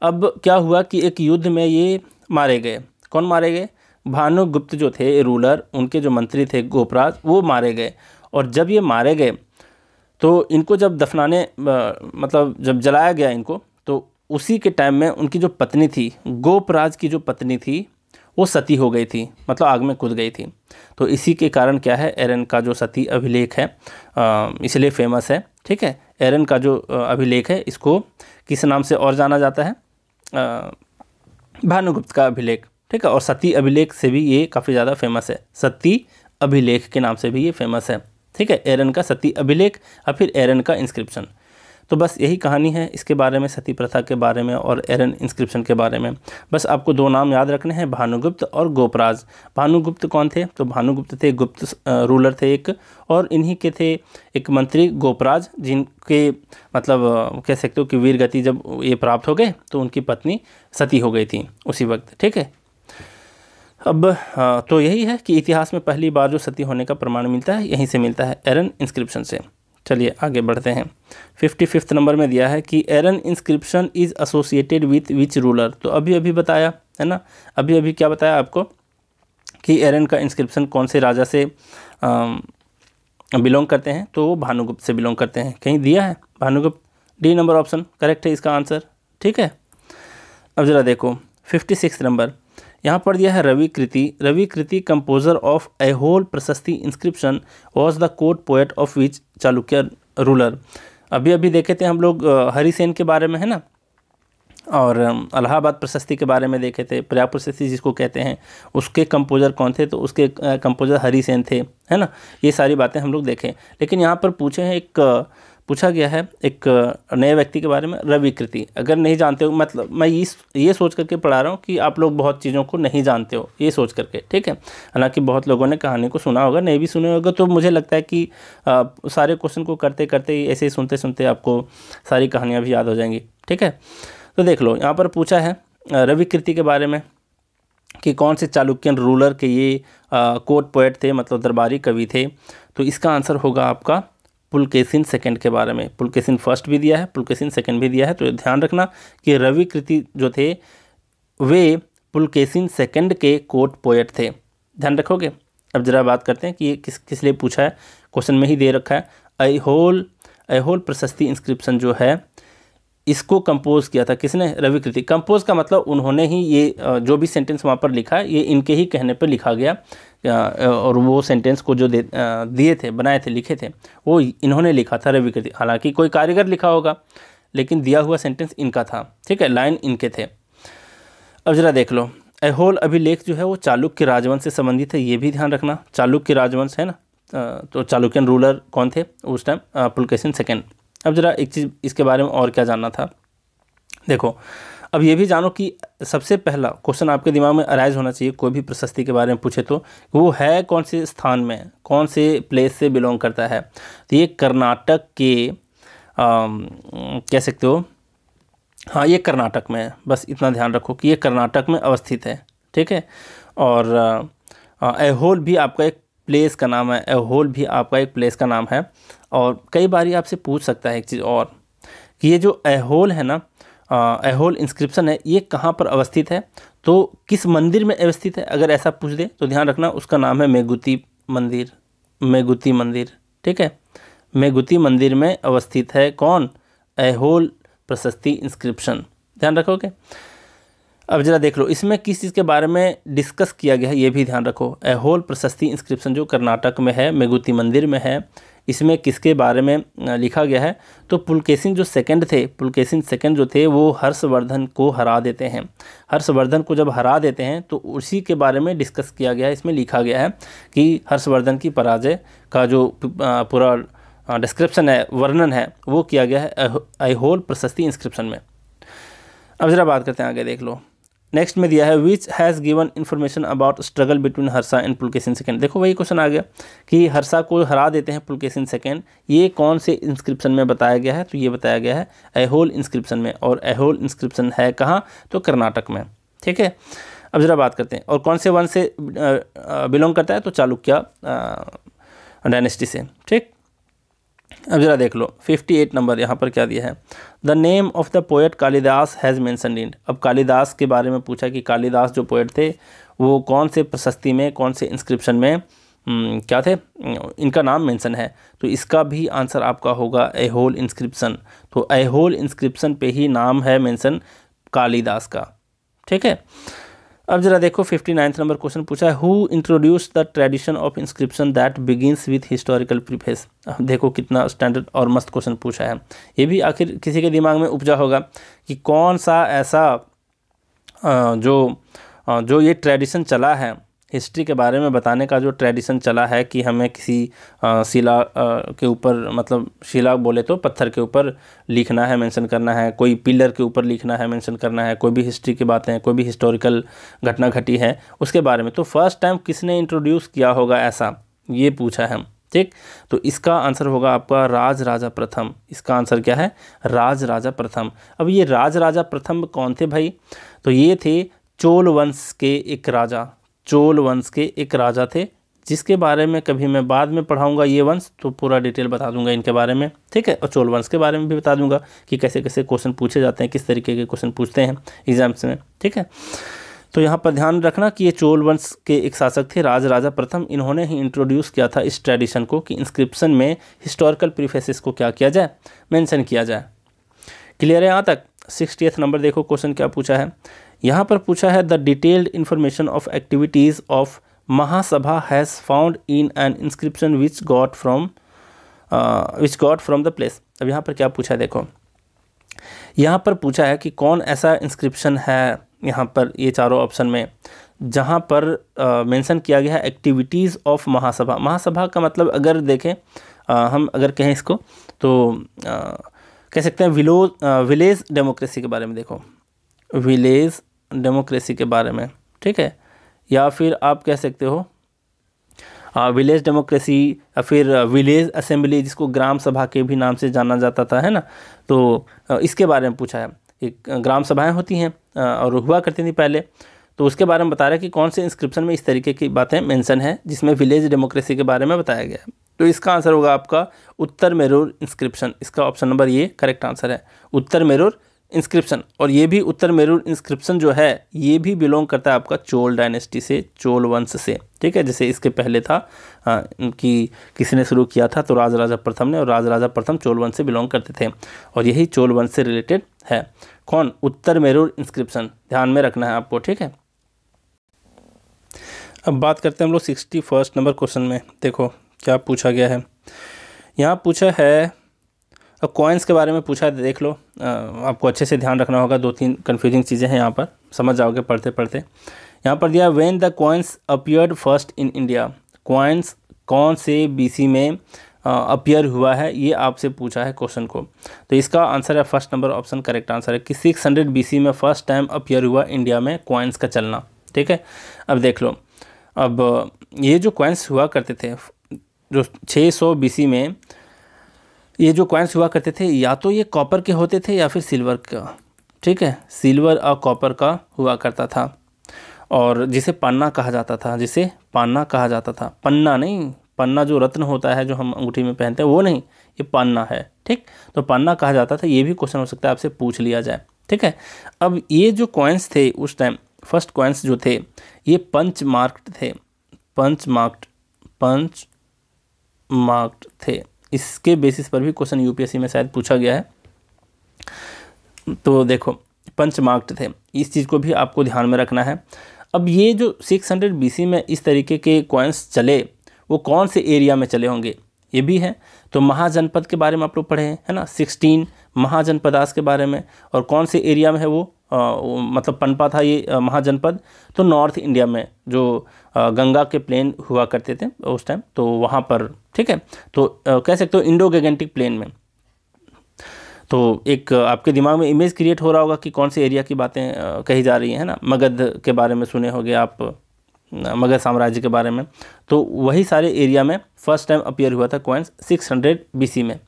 अब क्या हुआ कि एक युद्ध में ये मारे गए कौन मारे गए भानुगुप्त जो थे रूलर उनके जो मंत्री थे गोपराज वो मारे गए और जब ये मारे गए तो इनको जब दफनाने मतलब जब जलाया गया इनको तो उसी के टाइम में उनकी जो पत्नी थी गोपराज की जो पत्नी थी वो सती हो गई थी मतलब आग में कूद गई थी तो इसी के कारण क्या है एरन का जो सती अभिलेख है इसलिए फेमस है ठीक है एरन का जो अभिलेख है इसको किस नाम से और जाना जाता है भानुगुप्त का अभिलेख ठीक है और सती अभिलेख से भी ये काफ़ी ज़्यादा फेमस है सती अभिलेख के नाम से भी ये फेमस है ठीक है एरन का सती अभिलेख और फिर एरन का इंस्क्रिप्शन तो बस यही कहानी है इसके बारे में सती प्रथा के बारे में और एरन इंस्क्रिप्शन के बारे में बस आपको दो नाम याद रखने हैं भानुगुप्त और गोपराज भानुगुप्त कौन थे तो भानुगुप्त थे गुप्त रूलर थे एक और इन्हीं के थे एक मंत्री गोपराज जिनके मतलब कह सकते हो कि वीर गति जब ये प्राप्त हो गए तो उनकी पत्नी सती हो गई थी उसी वक्त ठीक है अब हाँ, तो यही है कि इतिहास में पहली बार जो सती होने का प्रमाण मिलता है यहीं से मिलता है एरन इंस्क्रिप्शन से चलिए आगे बढ़ते हैं फिफ्टी फिफ्थ नंबर में दिया है कि Eran inscription is associated with which ruler तो अभी अभी बताया है ना अभी अभी क्या बताया आपको कि एरन का इंस्क्रिप्शन कौन से राजा से बिलोंग करते हैं तो वो भानुगुप्त से बिलोंग करते हैं कहीं दिया है Bhanugupta D number option correct है इसका आंसर ठीक है अब ज़रा देखो फिफ्टी सिक्स नंबर यहाँ पर दिया है Ravikirti Ravikirti composer of Aihole Prashasti inscription was the court poet of which Chalukya ruler अभी अभी देखे थे हम लोग हरिसेन के बारे में है ना और अलाहाबाद प्रशस्ति के बारे में देखे थे प्रयाग प्रशस्ति जिसको कहते हैं उसके कंपोज़र कौन थे तो उसके कंपोज़र हरिसेन थे है ना ये सारी बातें हम लोग देखें लेकिन यहाँ पर पूछे हैं एक पूछा गया है एक नए व्यक्ति के बारे में रवि कृति अगर नहीं जानते हो मतलब मैं इस ये सोच करके पढ़ा रहा हूँ कि आप लोग बहुत चीज़ों को नहीं जानते हो ये सोच करके ठीक है हालांकि बहुत लोगों ने कहानी को सुना होगा नहीं भी सुने होगा तो मुझे लगता है कि आ, सारे क्वेश्चन को करते करते ऐसे ही सुनते सुनते आपको सारी कहानियाँ भी याद हो जाएंगी ठीक है तो देख लो यहाँ पर पूछा है रवि कृति के बारे में कि कौन से चालुक्यन रूलर के ये कोर्ट पोएट थे मतलब दरबारी कवि थे तो इसका आंसर होगा आपका पुलकेसिन सेकंड के बारे में पुलकेसिन फर्स्ट भी दिया है पुलकेसिन सेकंड भी दिया है तो ध्यान रखना कि रवि कृति जो थे वे पुलकेसिन सेकंड के कोर्ट पोएट थे ध्यान रखोगे अब जरा बात करते हैं कि ये किस किस लिए पूछा है क्वेश्चन में ही दे रखा है ऐहोल होल प्रशस्ति इंस्क्रिप्शन जो है इसको कंपोज किया था किसने रवि कृति कंपोज का मतलब उन्होंने ही ये जो भी सेंटेंस वहाँ पर लिखा है ये इनके ही कहने पर लिखा गया और वो सेंटेंस को जो दिए थे बनाए थे लिखे थे वो इन्होंने लिखा था रवि कृति हालांकि कोई कारीगर लिखा होगा लेकिन दिया हुआ सेंटेंस इनका था ठीक है लाइन इनके थे अब ज़रा देख लो ऐहोल अभिलेख जो है वो चालुक्य राजवंश से संबंधित है ये भी ध्यान रखना चालुक्य राजवंश है ना तो चालुक्यन रूलर कौन थे उस टाइम पुलकेशन सेकेंड अब ज़रा एक चीज़ इसके बारे में और क्या जानना था देखो अब ये भी जानो कि सबसे पहला क्वेश्चन आपके दिमाग में अराइज होना चाहिए कोई भी प्रशस्ति के बारे में पूछे तो वो है कौन से स्थान में कौन से प्लेस से बिलोंग करता है तो ये कर्नाटक के आ, कह सकते हो हाँ ये कर्नाटक में है बस इतना ध्यान रखो कि ये कर्नाटक में अवस्थित है ठीक है और ऐहोल भी आपका एक प्लेस का नाम है ऐहोल भी आपका एक प्लेस का नाम है और कई बार ये आपसे पूछ सकता है एक चीज़ और कि ये जो ऐहोल है ना ऐहोल इंस्क्रिप्शन है ये कहाँ पर अवस्थित है तो किस मंदिर में अवस्थित है अगर ऐसा पूछ दे तो ध्यान रखना उसका नाम है मेगुती मंदिर मेगुती मंदिर ठीक है मेगुती मंदिर में अवस्थित है कौन ऐहोल प्रशस्ति इंस्क्रिप्शन ध्यान रखोगे अब जरा देख लो इसमें किस चीज़ के बारे में डिस्कस किया गया है ये भी ध्यान रखो ऐहोल प्रशस्ति इंस्क्रिप्शन जो कर्नाटक में है मेगुती मंदिर में है इसमें किसके बारे में लिखा गया है तो पुलकेसिन जो सेकंड थे पुलकेसिन सेकंड जो थे वो हर्षवर्धन को हरा देते हैं हर्षवर्धन को जब हरा देते हैं तो उसी के बारे में डिस्कस किया गया है इसमें लिखा गया है कि हर्षवर्धन की पराजय का जो पूरा डिस्क्रिप्शन है वर्णन है वो किया गया है होल प्रशस्ति इंस्क्रिप्शन में अब ज़रा बात करते हैं आगे देख लो नेक्स्ट में दिया है which has given information about struggle between Harsha and Pulakeshin second देखो वही क्वेश्चन आ गया कि हर्षा को हरा देते हैं पुलकेशन सेकेंड ये कौन से इंस्क्रिप्शन में बताया गया है तो ये बताया गया है एहोल इंस्क्रिप्शन में और एहोल इंस्क्रिप्शन है कहाँ तो कर्नाटक में ठीक है अब ज़रा बात करते हैं और कौन से वन से बिलोंग करता है तो चालुक्या डायनेस्टी से ठीक अब ज़रा देख लो 58 नंबर यहाँ पर क्या दिया है the name of the poet Kalidasa has mention in अब कालिदास के बारे में पूछा कि कालिदास जो पोएट थे वो कौन से प्रशस्ति में कौन से इंस्क्रिप्शन में हम्म, क्या थे इनका नाम मेंशन है तो इसका भी आंसर आपका होगा ए होल इंस्क्रिप्शन तो ए होल इंस्क्रिप्शन पे ही नाम है मेंशन कालिदास का ठीक है अब जरा देखो फिफ्टी नाइन्थ नंबर क्वेश्चन पूछा है who introduce the tradition of inscription that begins with historical preface अब देखो कितना स्टैंडर्ड और मस्त क्वेश्चन पूछा है ये भी आखिर किसी के दिमाग में उपजा होगा कि कौन सा ऐसा जो जो ये ट्रेडिशन चला है हिस्ट्री के बारे में बताने का जो ट्रेडिशन चला है कि हमें किसी आ, शिला के ऊपर मतलब शिला बोले तो पत्थर के ऊपर लिखना है मेंशन करना है कोई पिलर के ऊपर लिखना है मेंशन करना है कोई भी हिस्ट्री की बातें कोई भी हिस्टोरिकल घटना घटी है उसके बारे में तो फर्स्ट टाइम किसने इंट्रोड्यूस किया होगा ऐसा ये पूछा है ठीक तो इसका आंसर होगा आपका राज राजा प्रथम इसका आंसर क्या है राज राजा प्रथम अब ये राज राजा प्रथम कौन थे भाई तो ये थे चोल वंश के एक राजा चोल वंश के एक राजा थे जिसके बारे में कभी मैं बाद में पढ़ाऊंगा ये वंश तो पूरा डिटेल बता दूंगा इनके बारे में ठीक है और चोल वंश के बारे में भी बता दूंगा कि कैसे कैसे क्वेश्चन पूछे जाते हैं किस तरीके के क्वेश्चन पूछते हैं एग्जाम्स में ठीक है तो यहाँ पर ध्यान रखना कि ये चोल वंश के एक शासक थे राज राजा प्रथम इन्होंने ही इंट्रोड्यूस किया था इस ट्रेडिशन को कि इंस्क्रिप्शन में हिस्टोरिकल प्रीफेसिस को क्या किया जाए मेंशन किया जाए क्लियर है यहाँ तक सिक्सटी नंबर देखो क्वेश्चन क्या पूछा है यहाँ पर पूछा है the detailed information of activities of Mahasabha has found in an inscription which got from which got from the place अब यहाँ पर क्या पूछा है देखो यहाँ पर पूछा है कि कौन ऐसा इंस्क्रिप्शन है यहाँ पर ये चारों ऑप्शन में जहाँ पर मेंशन uh, किया गया है एक्टिविटीज़ ऑफ महासभा महासभा का मतलब अगर देखें uh, हम अगर कहें इसको तो uh, कह सकते हैं विलो विलेज डेमोक्रेसी के बारे में देखो विलेज डेमोक्रेसी के बारे में ठीक है या फिर आप कह सकते हो विलेज डेमोक्रेसी या फिर विलेज असेंबली जिसको ग्राम सभा के भी नाम से जाना जाता था है ना तो इसके बारे में पूछा है कि ग्राम सभाएं होती हैं और हुआ करती थी पहले तो उसके बारे में बता रहा है कि कौन से इंस्क्रिप्शन में इस तरीके की बातें मेंशन है जिसमें विलेज डेमोक्रेसी के बारे में बताया गया है तो इसका आंसर होगा आपका उत्तर मेरूर इंस्क्रिप्शन इसका ऑप्शन नंबर ये करेक्ट आंसर है उत्तर मेरूर इंस्क्रिप्शन और ये भी उत्तर मेरू इंस्क्रिप्शन जो है ये भी बिलोंग करता है आपका चोल डायनेस्टी से चोल वंश से ठीक है जैसे इसके पहले था आ, कि किसी ने शुरू किया था तो राज राजा प्रथम ने और राज राजा प्रथम चोल वंश से बिलोंग करते थे और यही चोल वंश से रिलेटेड है कौन उत्तर मेरूर इंस्क्रिप्शन ध्यान में रखना है आपको ठीक है अब बात करते हैं हम लोग सिक्सटी फर्स्ट नंबर क्वेश्चन में देखो क्या पूछा गया है यहाँ पूछा है और तो कॉइन्स के बारे में पूछा देख लो आपको अच्छे से ध्यान रखना होगा दो तीन कन्फ्यूजिंग चीज़ें हैं यहाँ पर समझ जाओगे पढ़ते पढ़ते यहाँ पर दिया when the coins appear first in India coins कौन से बी में अपियर हुआ है ये आपसे पूछा है क्वेश्चन को तो इसका आंसर है first number option correct answer है कि 600 बीसी में फर्स्ट टाइम अपियर हुआ इंडिया में कॉइन्स का चलना ठीक है अब देख लो अब ये जो कॉइन्स हुआ करते थे जो 600 सौ में ये जो कॉइन्स हुआ करते थे या तो ये कॉपर के होते थे या फिर सिल्वर का ठीक है सिल्वर और कॉपर का हुआ करता था और जिसे पन्ना कहा जाता था जिसे पन्ना कहा जाता था पन्ना नहीं पन्ना जो रत्न होता है जो हम अंगूठी में पहनते हैं वो नहीं ये पन्ना है ठीक तो पन्ना कहा जाता था ये भी क्वेश्चन हो सकता है आपसे पूछ लिया जाए ठीक है अब ये जो कॉइन्स थे उस टाइम फर्स्ट कॉइन्स जो थे ये पंच मार्क्ड थे पंच मार्क्ड पंच मार्क्ड थे इसके बेसिस पर भी क्वेश्चन यूपीएससी में शायद पूछा गया है तो देखो पंच मार्क्ड थे इस चीज़ को भी आपको ध्यान में रखना है अब ये जो सिक्स हंड्रेड बी में इस तरीके के कॉइन्स चले वो कौन से एरिया में चले होंगे ये भी है तो महाजनपद के बारे में आप लोग पढ़े हैं है ना सिक्सटीन महाजनपदास के बारे में और कौन से एरिया में है वो मतलब पनपा था ये महाजनपद तो नॉर्थ इंडिया में जो गंगा के प्लेन हुआ करते थे उस टाइम तो वहाँ पर ठीक है तो कह सकते हो इंडो गैगेंटिक प्लेन में तो एक आपके दिमाग में इमेज क्रिएट हो रहा होगा कि कौन से एरिया की बातें कही जा रही हैं ना मगध के बारे में सुने होंगे आप मगध साम्राज्य के बारे में तो वही सारे एरिया में फर्स्ट टाइम अपियर हुआ था कॉइन्स 600 बीसी में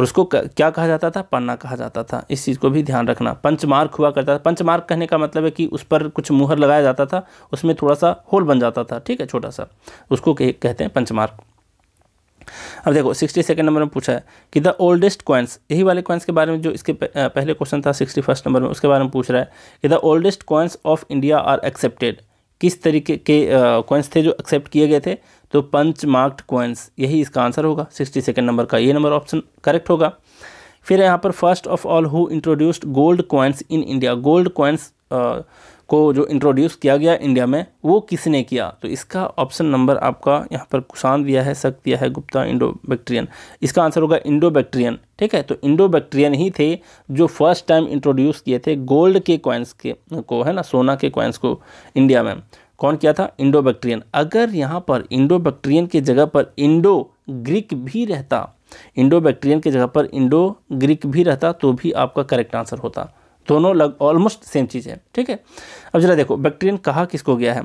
और उसको क्या कहा जाता था पन्ना कहा जाता था इस चीज़ को भी ध्यान रखना पंचमार्क हुआ करता था पंचमार्क कहने का मतलब है कि उस पर कुछ मुहर लगाया जाता था उसमें थोड़ा सा होल बन जाता था ठीक है छोटा सा उसको कहते हैं पंचमार्क अब देखो सिक्सटी सेकेंड नंबर में पूछा है कि द ओल्डेस्ट कॉइन्स यही वाले कॉइन्स के बारे में जो इसके पहले क्वेश्चन था सिक्सटी फर्स्ट नंबर में उसके बारे में पूछ रहा है कि the oldest coins of India are accepted किस तरीके के कॉइन्स थे जो एक्सेप्ट किए गए थे तो पंच मार्क्ड कॉइन्स यही इसका आंसर होगा सिक्सटी सेकेंड नंबर का ये नंबर ऑप्शन करेक्ट होगा फिर यहाँ पर first of all who introduced gold coins in India gold coins को जो इंट्रोड्यूस किया गया इंडिया में वो किसने किया तो इसका ऑप्शन नंबर आपका यहाँ पर कुशांत दिया है सक दिया है गुप्ता इंडो बैक्टीरियन इसका आंसर होगा इंडो बैक्टीरियन ठीक है तो इंडो बैक्टीरियन ही थे जो फर्स्ट टाइम इंट्रोड्यूस किए थे गोल्ड के कॉइन्स के को है ना सोना के कॉइन्स को इंडिया में कौन किया था इंडो बैक्टीरियन अगर यहाँ पर इंडो बैक्टीरियन की जगह पर इंडो ग्रीक भी रहता इंडो बैक्टीरियन की जगह पर इंडो ग्रीक भी रहता तो भी आपका करेक्ट आंसर होता दोनों लग ऑलमोस्ट सेम चीज़ है ठीक है अब जरा देखो बैक्टीरियन कहा किसको गया है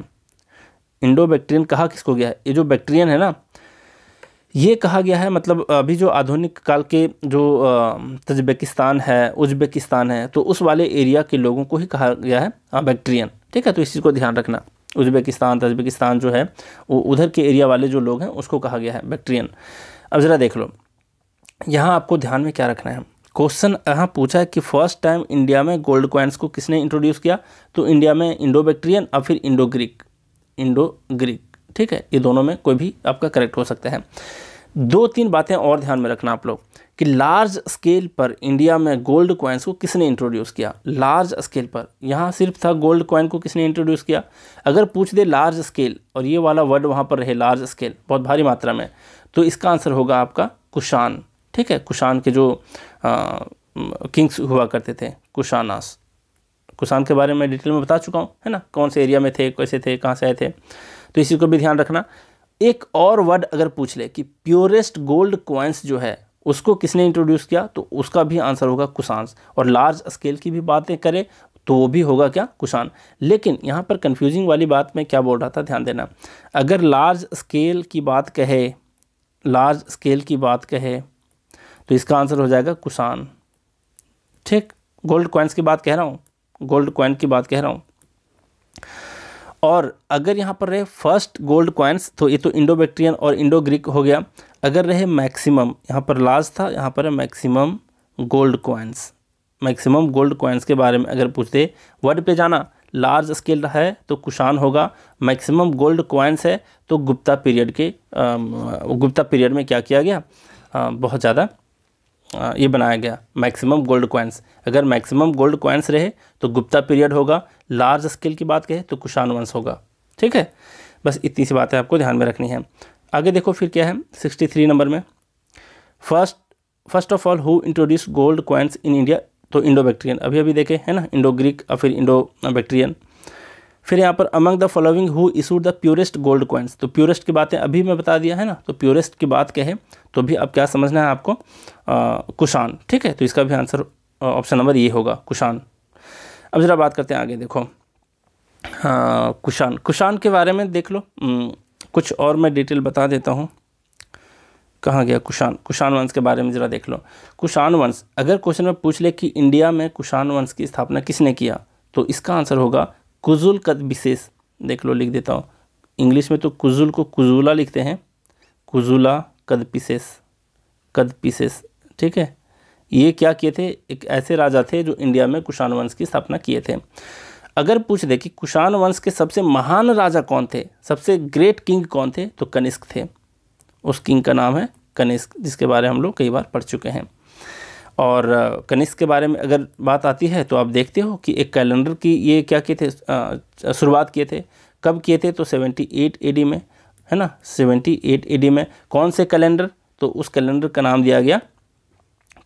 इंडो बैक्टीरियन कहा किसको गया है ये जो बैक्टीरियन है ना ये कहा गया है मतलब अभी जो आधुनिक काल के जो तजबेकिस्तान है उज्बेकिस्तान है तो उस वाले एरिया के लोगों को ही कहा गया है बैक्टीरियन ठीक है तो इस चीज़ को ध्यान रखना उज्बेकिस्तान तजबेकिस्तान जो है वो उधर के एरिया वाले जो लोग हैं उसको कहा गया है बैक्टीरियन अब ज़रा देख लो यहाँ आपको ध्यान में क्या रखना है क्वेश्चन यहाँ पूछा है कि फर्स्ट टाइम इंडिया में गोल्ड क्वाइंस को किसने इंट्रोड्यूस किया तो इंडिया में इंडो बैक्टीरियन और फिर इंडो ग्रीक इंडो ग्रीक ठीक है ये दोनों में कोई भी आपका करेक्ट हो सकता है दो तीन बातें और ध्यान में रखना आप लोग कि लार्ज स्केल पर इंडिया में गोल्ड क्वाइंस को किसने इंट्रोड्यूस किया लार्ज स्केल पर यहाँ सिर्फ था गोल्ड क्वाइन को किसने इंट्रोड्यूस किया अगर पूछ दे लार्ज स्केल और ये वाला वर्ड वहाँ पर रहे लार्ज स्केल बहुत भारी मात्रा में तो इसका आंसर होगा आपका कुशान ठीक है कुशान के जो किंग्स हुआ करते थे कुशानास कुशान के बारे में डिटेल में बता चुका हूँ है ना कौन से एरिया में थे कैसे थे कहाँ से आए थे तो इसी को भी ध्यान रखना एक और वर्ड अगर पूछ ले कि प्योरेस्ट गोल्ड क्वाइंस जो है उसको किसने इंट्रोड्यूस किया तो उसका भी आंसर होगा कुशांस और लार्ज स्केल की भी बातें करें तो वो भी होगा क्या कुशान लेकिन यहाँ पर कंफ्यूजिंग वाली बात मैं क्या बोल रहा था ध्यान देना अगर लार्ज स्केल की बात कहे लार्ज स्केल की बात कहे तो इसका आंसर हो जाएगा कुसान ठीक गोल्ड कॉइन्स की बात कह रहा हूँ गोल्ड कॉइन की बात कह रहा हूँ और अगर यहाँ पर रहे फर्स्ट गोल्ड कॉइन्स तो ये तो इंडो बैक्ट्रियन और इंडो ग्रीक हो गया अगर रहे मैक्सिमम यहाँ पर लास्ट था यहाँ पर है maximum gold coins maximum gold coins के बारे में अगर पूछते वर्ड पे जाना लार्ज स्केल है तो कुशान होगा मैक्सिमम गोल्ड कॉइन्स है तो गुप्ता पीरियड के गुप्ता पीरियड में क्या किया गया बहुत ज़्यादा ये बनाया गया मैक्सिमम गोल्ड क्वाइंस अगर मैक्सिमम गोल्ड क्वाइंस रहे तो गुप्ता पीरियड होगा लार्ज स्केल की बात कहें तो कुशान वंश होगा ठीक है बस इतनी सी बातें आपको ध्यान में रखनी है आगे देखो फिर क्या है सिक्सटी थ्री नंबर में first first of all who introduce gold coins in India तो इंडो बैक्टीरियन अभी अभी देखे है ना इंडो ग्रीक और फिर इंडो बैक्टीरियन फिर यहाँ पर among the following who issued the purest gold coins तो प्योरेस्ट की बातें अभी मैं बता दिया है ना तो प्योरेस्ट की बात कहे तो भी अब क्या समझना है आपको कुशान ठीक है तो इसका भी आंसर ऑप्शन नंबर ये होगा कुशान अब ज़रा बात करते हैं आगे देखो कुशान कुशान के बारे में देख लो कुछ और मैं डिटेल बता देता हूँ कहाँ गया कुशान कुशान वंश के बारे में ज़रा देख लो कुशान वंश अगर क्वेश्चन में पूछ ले कि इंडिया में कुशान वंश की स्थापना किसने किया तो इसका आंसर होगा कुजुल का विशेष देख लो लिख देता हूँ इंग्लिश में तो कुजुल को कुजुला लिखते हैं कुजुला कद पिसेस कद पिसेस ठीक है ये क्या किए थे एक ऐसे राजा थे जो इंडिया में कुषाण वंश की स्थापना किए थे अगर पूछ दे कि कुषाण वंश के सबसे महान राजा कौन थे सबसे ग्रेट किंग कौन थे तो कनिष्क थे उस किंग का नाम है कनिष्क जिसके बारे में हम लोग कई बार पढ़ चुके हैं और कनिष्क के बारे में अगर बात आती है तो आप देखते हो कि एक कैलेंडर की ये क्या किए थे शुरुआत किए थे कब किए थे तो 78 एडी में है ना 78 एडी में कौन से कैलेंडर तो उस कैलेंडर का नाम दिया गया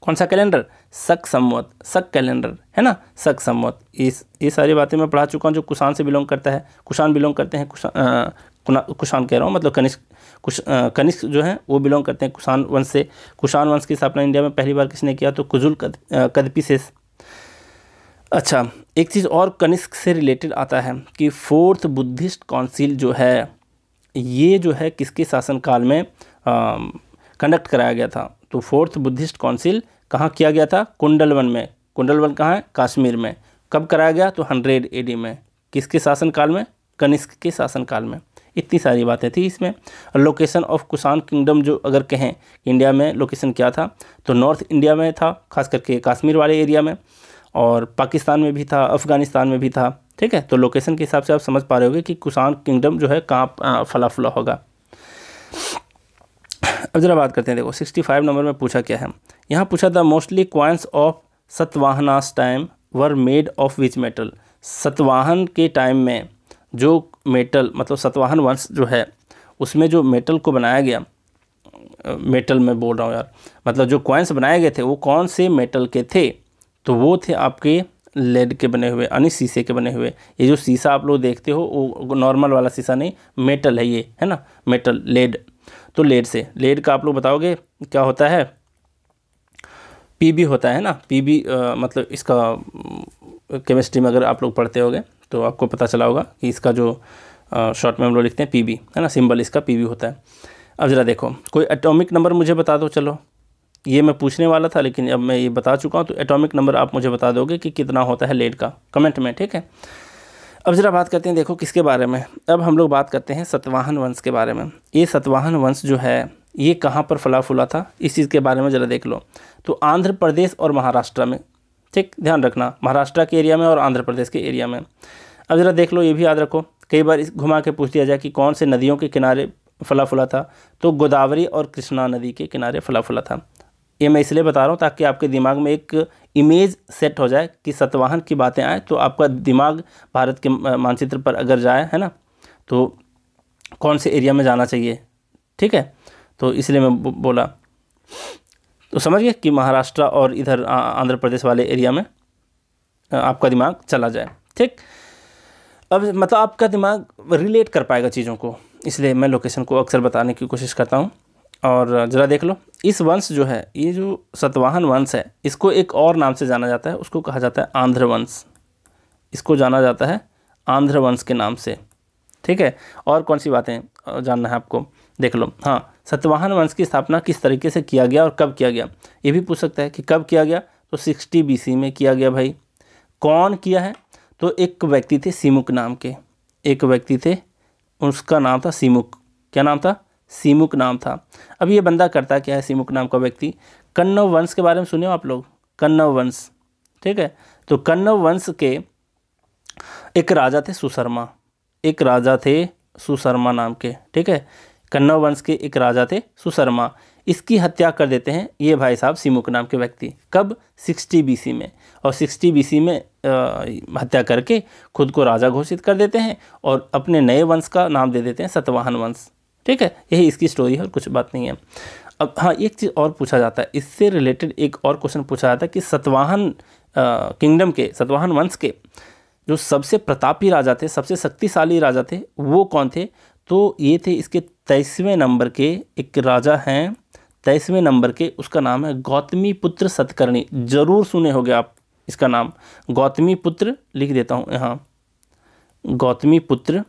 कौन सा कैलेंडर सक सम्मत सक कैलेंडर है ना सक सम्मत इस ये सारी बातें मैं पढ़ा चुका हूँ जो कुषाण से बिलोंग करता है कुषाण बिलोंग करते हैं कुषाण कुषाण कह रहा हूँ मतलब कनिष्क कुश कनिष्क जो हैं वो बिलोंग करते हैं कुषाण वंश से कुषाण वंश की स्थापना इंडिया में पहली बार किसने किया तो कुजुल कद, कदपी से अच्छा एक चीज़ और कनिष्क से रिलेटेड आता है कि फोर्थ बुद्धिस्ट काउंसिल जो है ये जो है किसके शासनकाल में कंडक्ट कराया गया था तो फोर्थ बुद्धिस्ट काउंसिल कहाँ किया गया था कुंडलवन में कुंडलवन कहाँ है काश्मीर में कब कराया गया तो हंड्रेड एडी में किसके शासनकाल में कनिष्क के शासनकाल में इतनी सारी बातें थी इसमें लोकेशन ऑफ कुसान किंगडम जो अगर कहें इंडिया में लोकेशन क्या था तो नॉर्थ इंडिया में था खास करके कश्मीर वाले एरिया में और पाकिस्तान में भी था अफ़गानिस्तान में भी था ठीक है तो लोकेशन के हिसाब से आप समझ पा रहे होगे कि कुसान किंगडम जो है कहाँ फला फुला होगा अब जरा बात करते हैं देखो सिक्सटी फाइव नंबर में पूछा क्या है यहाँ पूछा था mostly coins of Satavahanas time were made of which metal Satavahana के टाइम में जो मेटल मतलब सतवाहन वंश जो है उसमें जो मेटल को बनाया गया मेटल में बोल रहा हूँ यार मतलब जो कॉइन्स बनाए गए थे वो कौन से मेटल के थे तो वो थे आपके लेड के बने हुए यानी शीशे के बने हुए ये जो शीशा आप लोग देखते हो वो नॉर्मल वाला शीशा नहीं मेटल है ये है ना मेटल लेड तो लेड से लेड का आप लोग बताओगे क्या होता है पीबी होता है ना पीबी मतलब इसका केमिस्ट्री में अगर आप लोग पढ़ते होगे तो आपको पता चला होगा कि इसका जो शॉर्ट में हम लोग लिखते हैं पी है ना सिम्बल इसका पी होता है अब ज़रा देखो कोई एटॉमिक नंबर मुझे बता दो चलो ये मैं पूछने वाला था लेकिन अब मैं ये बता चुका हूँ तो एटॉमिक नंबर आप मुझे बता दोगे कि कितना होता है लेड का कमेंट में ठीक है अब ज़रा बात करते हैं देखो किसके बारे में अब हम लोग बात करते हैं सतवाहन वंश के बारे में ये सतवाहन वंश जो है ये कहाँ पर फला फूला था इस चीज़ के बारे में ज़रा देख लो तो आंध्र प्रदेश और महाराष्ट्र में ठीक ध्यान रखना महाराष्ट्र के एरिया में और आंध्र प्रदेश के एरिया में अब ज़रा देख लो ये भी याद रखो कई बार इस घुमा के पूछ दिया जाए कि कौन से नदियों के किनारे फला फुला था तो गोदावरी और कृष्णा नदी के किनारे फला फुला था ये मैं इसलिए बता रहा हूँ ताकि आपके दिमाग में एक इमेज सेट हो जाए कि सतवाहन की बातें आएँ तो आपका दिमाग भारत के मानचित्र पर अगर जाए है ना तो कौन से एरिया में जाना चाहिए ठीक है तो इसलिए मैं बोला तो समझिए कि महाराष्ट्र और इधर आंध्र प्रदेश वाले एरिया में आपका दिमाग चला जाए ठीक अब मतलब आपका दिमाग रिलेट कर पाएगा चीज़ों को इसलिए मैं लोकेशन को अक्सर बताने की कोशिश करता हूँ और ज़रा देख लो इस वंश जो है ये जो सतवाहन वंश है इसको एक और नाम से जाना जाता है उसको कहा जाता है आंध्र वंश इसको जाना जाता है आंध्र वंश के नाम से ठीक है और कौन सी बातें जानना है आपको देख लो हाँ सतवाहन वंश की स्थापना किस तरीके से किया गया और कब किया गया ये भी पूछ सकता है कि कब किया गया तो सिक्सटी बी में किया गया भाई कौन किया है तो एक व्यक्ति थे सीमुक नाम के एक व्यक्ति थे उसका नाम था सीमुक क्या नाम था सीमुक नाम था अब ये बंदा करता क्या है सीमुक नाम का व्यक्ति कन्नव वंश के बारे में सुने हो आप लोग कन्नव वंश ठीक है तो कन्नव वंश के एक राजा थे सुशर्मा एक राजा थे सुशर्मा नाम के ठीक है कन्नौ वंश के एक राजा थे सुशर्मा इसकी हत्या कर देते हैं ये भाई साहब सिमुक नाम के व्यक्ति कब 60 बीसी में और 60 बीसी में आ, हत्या करके खुद को राजा घोषित कर देते हैं और अपने नए वंश का नाम दे देते हैं सतवाहन वंश ठीक है यही इसकी स्टोरी है और कुछ बात नहीं है अब हाँ एक चीज़ और पूछा जाता है इससे रिलेटेड एक और क्वेश्चन पूछा जाता है कि सतवाहन किंगडम के सतवाहन वंश के जो सबसे प्रतापी राजा थे सबसे शक्तिशाली राजा थे वो कौन थे तो ये थे इसके तेईसवें नंबर के एक राजा हैं तेईसवें नंबर के उसका नाम है गौतमी पुत्र सतकर्णी ज़रूर सुने होंगे आप इसका नाम गौतमी पुत्र लिख देता हूँ यहाँ गौतमी पुत्र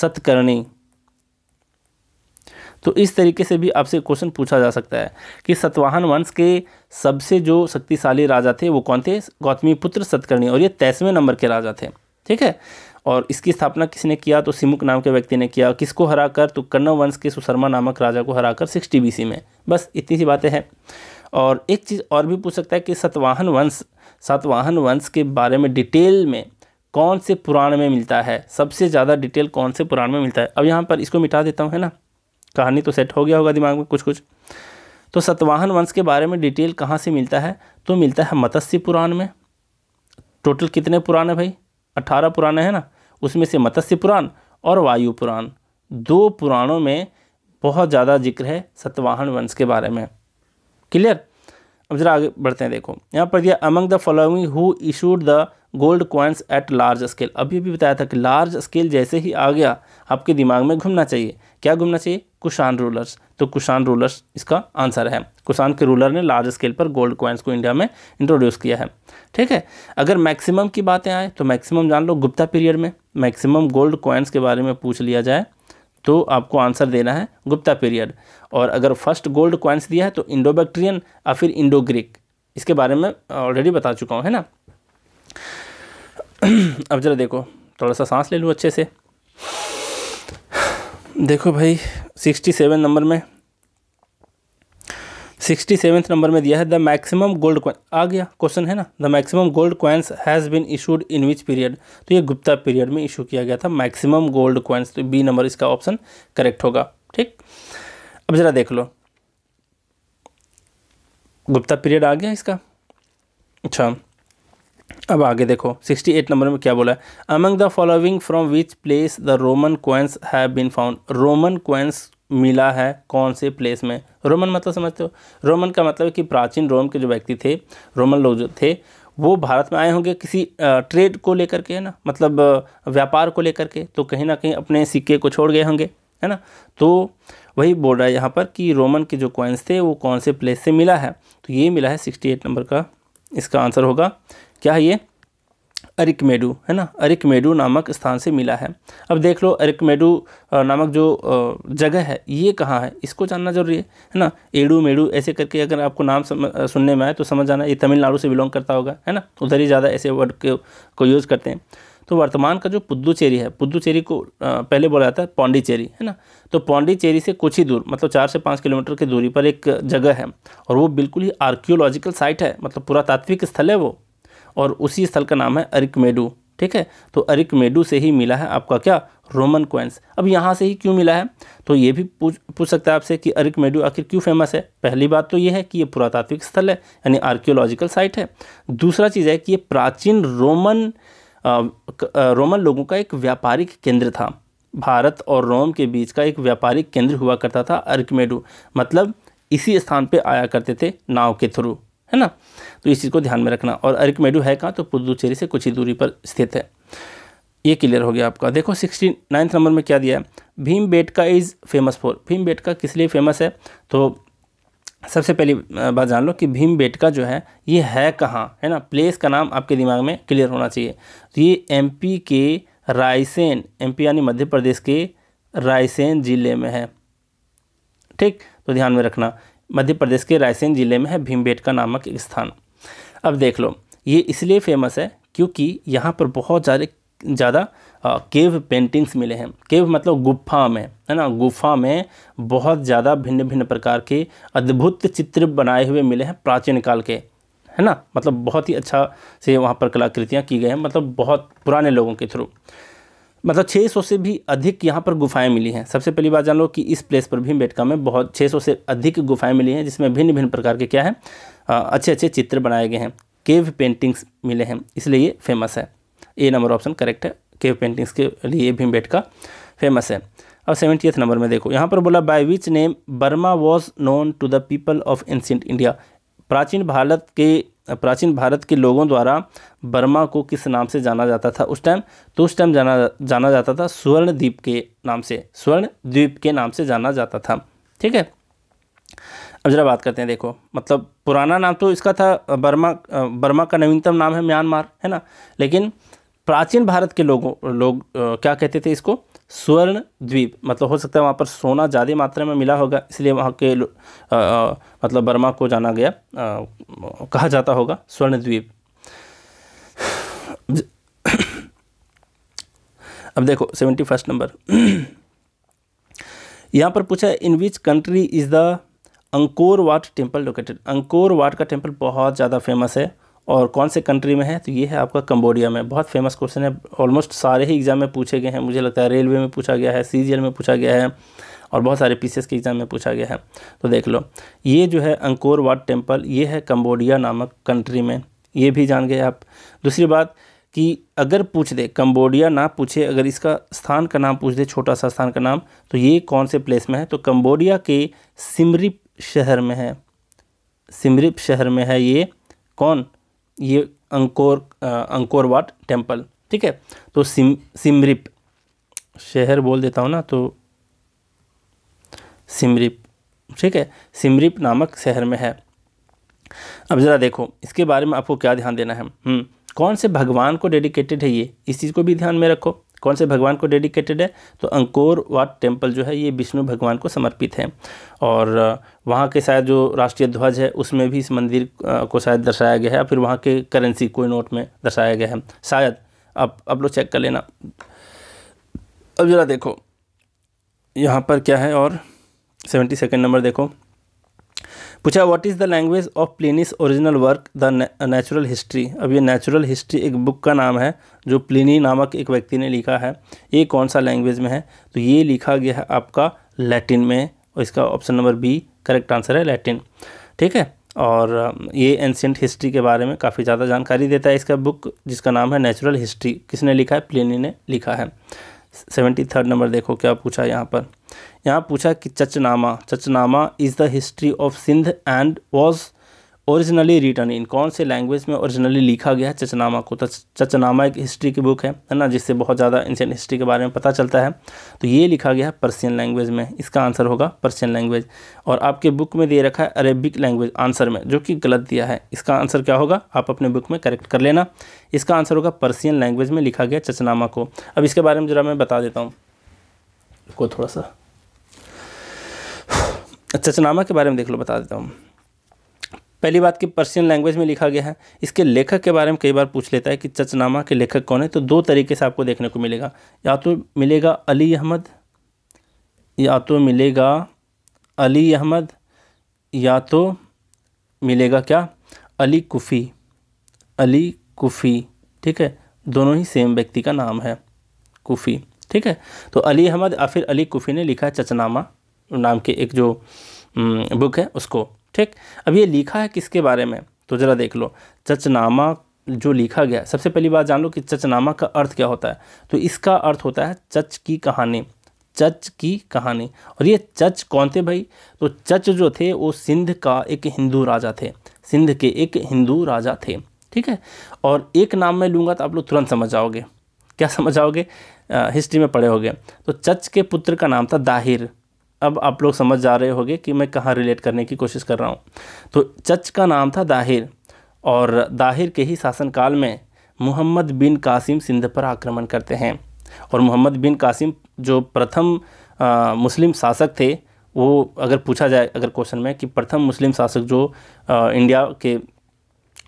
सतकर्णी तो इस तरीके से भी आपसे क्वेश्चन पूछा जा सकता है कि सतवाहन वंश के सबसे जो शक्तिशाली राजा थे वो कौन थे गौतमी पुत्र सतकर्णी और ये तेईसवें नंबर के राजा थे ठीक है और इसकी स्थापना किसने किया तो सिमुक नाम के व्यक्ति ने किया किसको हराकर तो कन्नव वंश के सुशर्मा नामक राजा को हराकर सिक्सटी बी में बस इतनी सी बातें हैं और एक चीज़ और भी पूछ सकता है कि सतवाहन वंश सतवाहन वंश के बारे में डिटेल में कौन से पुराण में मिलता है सबसे ज़्यादा डिटेल कौन से पुराण में मिलता है अब यहाँ पर इसको मिटा देता हूँ है ना कहानी तो सेट हो गया होगा दिमाग में कुछ कुछ तो सतवाहन वंश के बारे में डिटेल कहाँ से मिलता है तो मिलता है मत्स्य पुराण में टोटल कितने पुराने भाई अट्ठारह पुराने हैं ना उसमें से मत्स्य पुराण और वायु पुराण दो पुराणों में बहुत ज़्यादा जिक्र है सतवाहन वंश के बारे में क्लियर अब जरा आगे बढ़ते हैं देखो यहाँ पर यह among the following who issued the gold coins at large scale अभी भी बताया था कि लार्ज स्केल जैसे ही आ गया आपके दिमाग में घूमना चाहिए क्या घूमना चाहिए कुशान रूलर्स तो कुशान रूलर्स इसका आंसर है कुशान के रूलर ने लार्ज स्केल पर गोल्ड क्वाइंस को इंडिया में इंट्रोड्यूस किया है ठीक है अगर मैक्सिमम की बातें आए तो मैक्सिमम जान लो गुप्ता पीरियड में मैक्सिमम गोल्ड क्वाइंस के बारे में पूछ लिया जाए तो आपको आंसर देना है गुप्ता पीरियड और अगर फर्स्ट गोल्ड क्वाइंस दिया है तो इंडो बैक्ट्रियन या फिर इंडो ग्रीक इसके बारे में ऑलरेडी बता चुका हूँ है ना अब जरा देखो थोड़ा सा सांस ले लूँ अच्छे से देखो भाई सिक्सटी सेवन नंबर में सिक्सटी सेवन्थ नंबर में दिया है द मैक्सिमम गोल्ड कॉइन आ गया क्वेश्चन है ना the maximum gold coins has been issued in which period तो ये गुप्ता पीरियड में इशू किया गया था मैक्सिमम गोल्ड कॉइन्स तो बी नंबर इसका ऑप्शन करेक्ट होगा ठीक अब ज़रा देख लो गुप्ता पीरियड आ गया इसका अच्छा अब आगे देखो 68 नंबर में क्या बोला है among the following from which place the Roman coins have been found Roman coins मिला है कौन से प्लेस में रोमन मतलब समझते हो रोमन का मतलब है कि प्राचीन रोम के जो व्यक्ति थे रोमन लोग जो थे वो भारत में आए होंगे किसी ट्रेड को लेकर के है ना मतलब व्यापार को लेकर के तो कहीं ना कहीं अपने सिक्के को छोड़ गए होंगे है ना तो वही बोल रहा है यहाँ पर कि रोमन के जो क्वेंस थे वो कौन से प्लेस से मिला है तो ये मिला है सिक्सटी एट नंबर का इसका आंसर होगा क्या है ये अरिकमेडू है ना अरिकमेडू नामक स्थान से मिला है अब देख लो अरिकमेडू नामक जो जगह है ये कहाँ है इसको जानना जरूरी है है ना एडू मेडू ऐसे करके अगर आपको नाम सुनने में आए तो समझ जाना ये तमिलनाडु से बिलोंग करता होगा है ना उधर ही ज़्यादा ऐसे वर्ड के को यूज़ करते हैं तो वर्तमान का जो पुद्दुचेरी है पुद्दुचेरी को पहले बोला जाता है पौंडीचेरी है ना तो पौंडीचेरी से कुछ ही दूर मतलब चार से पाँच किलोमीटर की दूरी पर एक जगह है और वो बिल्कुल ही आर्कियोलॉजिकल साइट है मतलब पुरातात्विक स्थल है वो और उसी स्थल का नाम है अरिकमेडू ठीक है तो अरिकमेडू से ही मिला है आपका क्या रोमन क्वेंस अब यहाँ से ही क्यों मिला है तो ये भी पूछ पूछ सकता है आपसे कि अरिकमेडू आखिर क्यों फेमस है पहली बात तो ये है कि ये पुरातात्विक स्थल है यानी आर्कियोलॉजिकल साइट है दूसरा चीज़ है कि ये प्राचीन रोमन रोमन लोगों का एक व्यापारिक केंद्र था भारत और रोम के बीच का एक व्यापारिक केंद्र हुआ करता था अर्कमेडू मतलब इसी स्थान पे आया करते थे नाव के थ्रू है ना तो इस चीज़ को ध्यान में रखना और अरिकमेडू है कहाँ तो पुदुचेरी से कुछ ही दूरी पर स्थित है ये क्लियर हो गया आपका देखो सिक्सटी नाइन्थ नंबर में क्या दिया है Bhimbetka is famous for Bhimbetka किस लिए फेमस है तो सबसे पहली बात जान लो कि भीम बेटका जो है ये है कहाँ है ना प्लेस का नाम आपके दिमाग में क्लियर होना चाहिए तो ये एम के रायसेन एम यानी मध्य प्रदेश के रायसेन ज़िले में है ठीक तो ध्यान में रखना मध्य प्रदेश के रायसेन ज़िले में है भीमबेटका नामक एक स्थान अब देख लो ये इसलिए फेमस है क्योंकि यहाँ पर बहुत ज़्यादा ज़्यादा केव पेंटिंग्स मिले हैं केव मतलब गुफा में है ना गुफा में बहुत ज़्यादा भिन्न भिन्न प्रकार के अद्भुत चित्र बनाए हुए मिले हैं प्राचीन काल के है ना मतलब बहुत ही अच्छा से वहाँ पर कलाकृतियाँ की गई हैं मतलब बहुत पुराने लोगों के थ्रू मतलब 600 से भी अधिक यहाँ पर गुफाएं मिली हैं सबसे पहली बात जान लो कि इस प्लेस पर भी मेटका में बहुत 600 से अधिक गुफाएं मिली हैं जिसमें भिन्न भिन्न प्रकार के क्या है अच्छे अच्छे चित्र बनाए गए हैं केव पेंटिंग्स मिले हैं इसलिए ये फेमस है ए नंबर ऑप्शन करेक्ट है केव पेंटिंग्स के लिए भीम बेटका फेमस है और सेवेंटी नंबर में देखो यहाँ पर बोला by which name Burma was known to the people of ancient India प्राचीन भारत के प्राचीन भारत के लोगों द्वारा बर्मा को किस नाम से जाना जाता था उस टाइम तो उस टाइम जाना जाना जाता था स्वर्ण द्वीप के नाम से स्वर्ण द्वीप के नाम से जाना जाता था ठीक है अब जरा बात करते हैं देखो मतलब पुराना नाम तो इसका था बर्मा बर्मा का नवीनतम नाम है म्यांमार है ना लेकिन प्राचीन भारत के लोगों लोग क्या कहते थे इसको स्वर्ण द्वीप मतलब हो सकता है वहाँ पर सोना ज़्यादा मात्रा में मिला होगा इसलिए वहाँ के आ, आ, मतलब बर्मा को जाना गया आ, कहा जाता होगा स्वर्ण द्वीप अब देखो सेवेंटी फर्स्ट नंबर यहाँ पर पूछा in which country is the Angkor Wat temple located Angkor Wat का टेम्पल बहुत ज़्यादा फेमस है और कौन से कंट्री में है तो ये है आपका कम्बोडिया में बहुत फेमस क्वेश्चन है ऑलमोस्ट सारे ही एग्ज़ाम में पूछे गए हैं मुझे लगता है रेलवे में पूछा गया है सी में पूछा गया है और बहुत सारे पीसेस के एग्ज़ाम में पूछा गया है तो देख लो ये जो है अंकोर वाट टेम्पल ये है कम्बोडिया नामक कंट्री में ये भी जान गए आप दूसरी बात कि अगर पूछ दे कम्बोडिया ना पूछे अगर इसका स्थान का नाम पूछ दे छोटा सा स्थान का नाम तो ये कौन से प्लेस में है तो कम्बोडिया के सिमरिप शहर में है सिमरिप शहर में है ये कौन ये अंकोर अंकोर वाट टेम्पल ठीक है तो सिम सिमरिप शहर बोल देता हूँ ना तो सिमरिप ठीक है सिमरिप नामक शहर में है अब ज़रा देखो इसके बारे में आपको क्या ध्यान देना है हम्म, कौन से भगवान को डेडिकेटेड है ये इस चीज़ को भी ध्यान में रखो कौन से भगवान को डेडिकेटेड है तो अंकोर वाट टेम्पल जो है ये विष्णु भगवान को समर्पित है और वहाँ के शायद जो राष्ट्रीय ध्वज है उसमें भी इस मंदिर को शायद दर्शाया गया है फिर वहाँ के करेंसी कोई नोट में दर्शाया गया है शायद आप आप लोग चेक कर लेना अब ज़रा देखो यहाँ पर क्या है और सेवेंटी सेकेंड नंबर देखो पूछा what is the language of Pliny's original work the natural history अब ये नेचुरल हिस्ट्री एक बुक का नाम है जो प्लिनी नामक एक व्यक्ति ने लिखा है ये कौन सा लैंग्वेज में है तो ये लिखा गया है आपका लैटिन में और इसका option number B correct answer है लैटिन ठीक है और ये एंशियंट हिस्ट्री के बारे में काफ़ी ज़्यादा जानकारी देता है इसका बुक जिसका नाम है नेचुरल हिस्ट्री किसने लिखा है प्लिनी ने लिखा है सेवेंटी थर्ड नंबर देखो क्या पूछा यहाँ पर यहाँ पूछा कि Chachnama Chachnama is the history of Sindh and was originally written in कौन से लैंग्वेज में ओरिजिनली लिखा गया है चचनामा को तो चचनामा एक हिस्ट्री की बुक है है ना जिससे बहुत ज़्यादा एंशियन हिस्ट्री के बारे में पता चलता है तो ये लिखा गया है पर्सियन लैंग्वेज में इसका आंसर होगा पर्शियन लैंग्वेज और आपके बुक में दे रखा है अरेबिक लैंग्वेज आंसर में जो कि गलत दिया है इसका आंसर क्या होगा आप अपने बुक में करेक्ट कर लेना इसका आंसर होगा पर्सियन लैंग्वेज में लिखा गया चचनामा को अब इसके बारे में ज़रा मैं बता देता हूँ को थोड़ा सा चचनामा के बारे में देख लो बता देता हूँ पहली बात कि पर्सियन लैंग्वेज में लिखा गया है इसके लेखक के बारे में कई बार पूछ लेता है कि चचनामा के लेखक कौन है तो दो तरीके से आपको देखने को मिलेगा या तो मिलेगा अली अहमद या तो मिलेगा अली अहमद या तो मिलेगा क्या अली कुफ़ी अली कुफ़ी ठीक है दोनों ही सेम व्यक्ति का नाम है कुफ़ी ठीक है तो अली अहमद या फिर अली कुफ़ी ने लिखा है चचनामा नाम के एक जो बुक है उसको ठीक अब ये लिखा है किसके बारे में तो ज़रा देख लो चचनामा जो लिखा गया सबसे पहली बात जान लो कि चचनामा का अर्थ क्या होता है तो इसका अर्थ होता है चच की कहानी चच की कहानी और ये चच कौन थे भाई तो चच जो थे वो सिंध का एक हिंदू राजा थे सिंध के एक हिंदू राजा थे ठीक है और एक नाम मैं लूँगा तो आप लोग तुरंत समझ जाओगे क्या समझ आओगे हिस्ट्री में पढ़े होगे तो चच के पुत्र का नाम था दाहिर अब आप लोग समझ जा रहे होंगे कि मैं कहाँ रिलेट करने की कोशिश कर रहा हूँ तो चच का नाम था दाहिर और दाहिर के ही शासनकाल में मोहम्मद बिन कासिम सिंध पर आक्रमण करते हैं और मोहम्मद बिन कासिम जो प्रथम आ, मुस्लिम शासक थे वो अगर पूछा जाए अगर क्वेश्चन में कि प्रथम मुस्लिम शासक जो आ, इंडिया के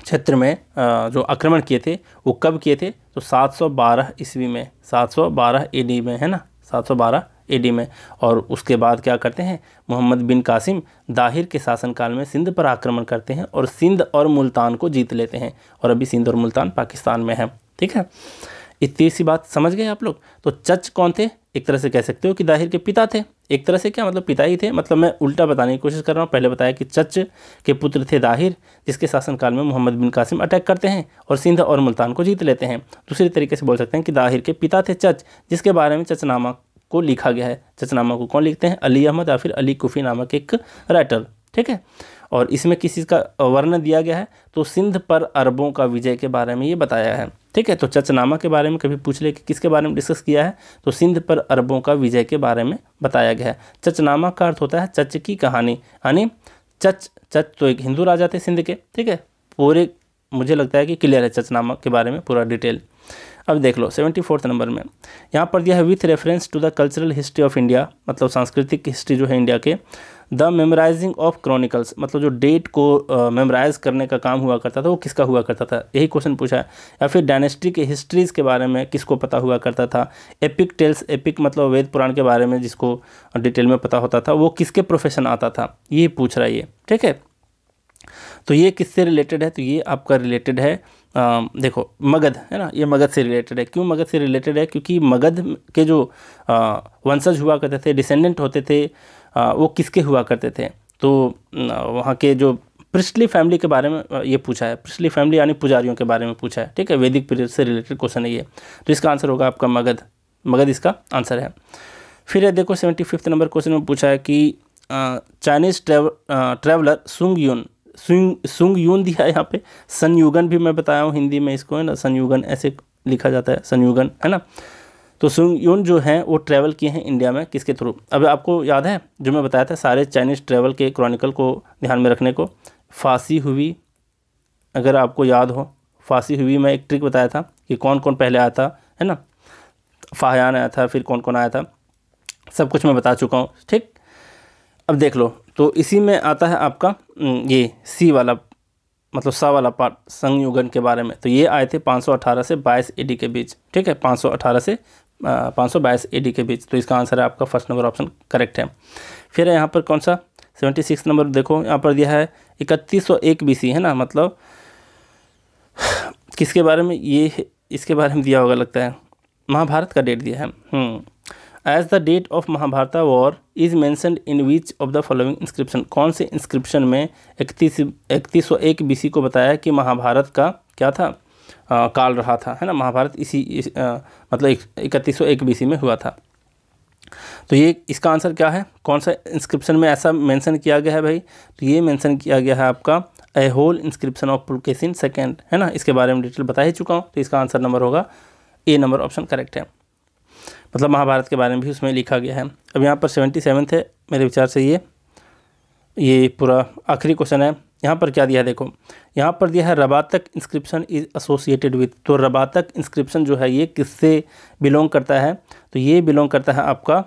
क्षेत्र में आ, जो आक्रमण किए थे वो कब किए थे तो 712 ईस्वी में 712 एडी में है ना 712 एडी में और उसके बाद क्या करते हैं मोहम्मद बिन कासिम दाहिर के शासनकाल में सिंध पर आक्रमण करते हैं और सिंध और मुल्तान को जीत लेते हैं और अभी सिंध और मुल्तान पाकिस्तान में है ठीक है इतनी सी बात समझ गए आप लोग तो चच कौन थे एक तरह से कह सकते हो कि दाहिर के पिता थे एक तरह से क्या मतलब पिता ही थे मतलब मैं उल्टा बताने की कोशिश कर रहा हूँ पहले बताया कि चच के पुत्र थे दाहिर जिसके शासनकाल में मोहम्मद बिन कासिम अटैक करते हैं और सिंध और मुल्तान को जीत लेते हैं दूसरे तरीके से बोल सकते हैं कि दाहिर के पिता थे चच जिसके बारे में चच नामक को लिखा गया है जचनामा को कौन लिखते हैं अली अहमद या फिर अली कुफ़ी नामक एक राइटर ठीक है और इसमें किस चीज़ का वर्णन दिया गया है तो सिंध पर अरबों का विजय के बारे में ये बताया है ठीक है तो चचनामा के बारे में कभी पूछ ले कि किसके बारे में डिस्कस किया है तो सिंध पर अरबों का विजय के बारे में बताया गया है चचनामा का अर्थ होता है चच की कहानी यानी चच चच तो एक हिंदू राजा थे सिंध के ठीक है पूरे मुझे लगता है कि क्लियर है चचनामा के बारे में पूरा डिटेल अब देख लो सेवेंटी फोर्थ नंबर में यहाँ पर दिया है with reference to the cultural history of India मतलब सांस्कृतिक हिस्ट्री जो है इंडिया के द मेमोराइजिंग ऑफ क्रॉनिकल्स मतलब जो डेट को मेमोराइज uh, करने का काम हुआ करता था वो किसका हुआ करता था यही क्वेश्चन पूछा है या फिर डायनेस्टी के हिस्ट्रीज़ के बारे में किसको पता हुआ करता था एपिक टेल्स एपिक मतलब वेद पुराण के बारे में जिसको डिटेल में पता होता था वो किसके प्रोफेशन आता था ये पूछ रहा है ये ठीक है तो ये किससे रिलेटेड है तो ये आपका रिलेटेड है आ, देखो मगध है ना ये मगध से रिलेटेड है क्यों मगध से रिलेटेड है क्योंकि मगध के जो वंशज हुआ करते थे डिसेंडेंट होते थे आ, वो किसके हुआ करते थे तो वहाँ के जो प्रिस्टली फैमिली के बारे में ये पूछा है प्रिस्टली फैमिली यानी पुजारियों के बारे में पूछा है ठीक है वैदिक पीरियड से रिलेटेड क्वेश्चन है ये तो इसका आंसर होगा आपका मगध मगध इसका आंसर है फिर है देखो सेवेंटी फिफ्थ नंबर क्वेश्चन में पूछा है कि चाइनीज़ ट्रेवलर सुंग यून सुंग सुंग यून दिया है यहाँ पे संयुगन भी मैं बताया हूँ हिंदी में इसको है ना संयुगन ऐसे लिखा जाता है संयुगन है ना तो सुंग यून जो हैं वो ट्रैवल किए हैं इंडिया में किसके थ्रू अब आपको याद है जो मैं बताया था सारे चाइनीज़ ट्रैवल के क्रॉनिकल को ध्यान में रखने को फांसी हुई अगर आपको याद हो फांसी हुई मैं एक ट्रिक बताया था कि कौन कौन पहले आया था है ना फाहयान आया था फिर कौन कौन आया था सब कुछ मैं बता चुका हूँ ठीक अब देख लो तो इसी में आता है आपका ये सी वाला मतलब सा वाला पार्ट संयुगन के बारे में तो ये आए थे 518 से 22 एडी के बीच ठीक है 518 से पाँच सौ बाईस के बीच तो इसका आंसर है आपका फर्स्ट नंबर ऑप्शन करेक्ट है फिर है यहाँ पर कौन सा सेवेंटी सिक्स नंबर देखो यहाँ पर दिया है इकतीस सौ एक बी सी है ना मतलब किसके बारे में ये इसके बारे में दिया होगा लगता है महाभारत का डेट दिया है हम्म। As the date of Mahabharata war is mentioned in which of the following inscription कौन से इंस्क्रिप्शन में इकतीस इकतीस सौ एक बी सी को बताया कि महाभारत का क्या था आ, काल रहा था है ना महाभारत इसी इस, आ, मतलब इकतीस सौ एक बी सी में हुआ था तो ये इसका आंसर क्या है कौन सा इंस्क्रिप्शन में ऐसा मैंसन किया गया है भाई तो ये मैंसन किया गया है आपका Aihole inscription of Pulakeshin second है ना इसके बारे में डिटेल बता ही चुका हूँ तो इसका आंसर नंबर होगा ए नंबर ऑप्शन करेक्ट है मतलब महाभारत के बारे में भी उसमें लिखा गया है अब यहाँ पर सेवेंटी सेवन्थ है मेरे विचार से ये ये पूरा आखिरी क्वेश्चन है यहाँ पर क्या दिया है देखो यहाँ पर दिया है Rabatak inscription is associated with तो रबातक इंस्क्रिप्शन जो है ये किससे बिलोंग करता है तो ये बिलोंग करता है आपका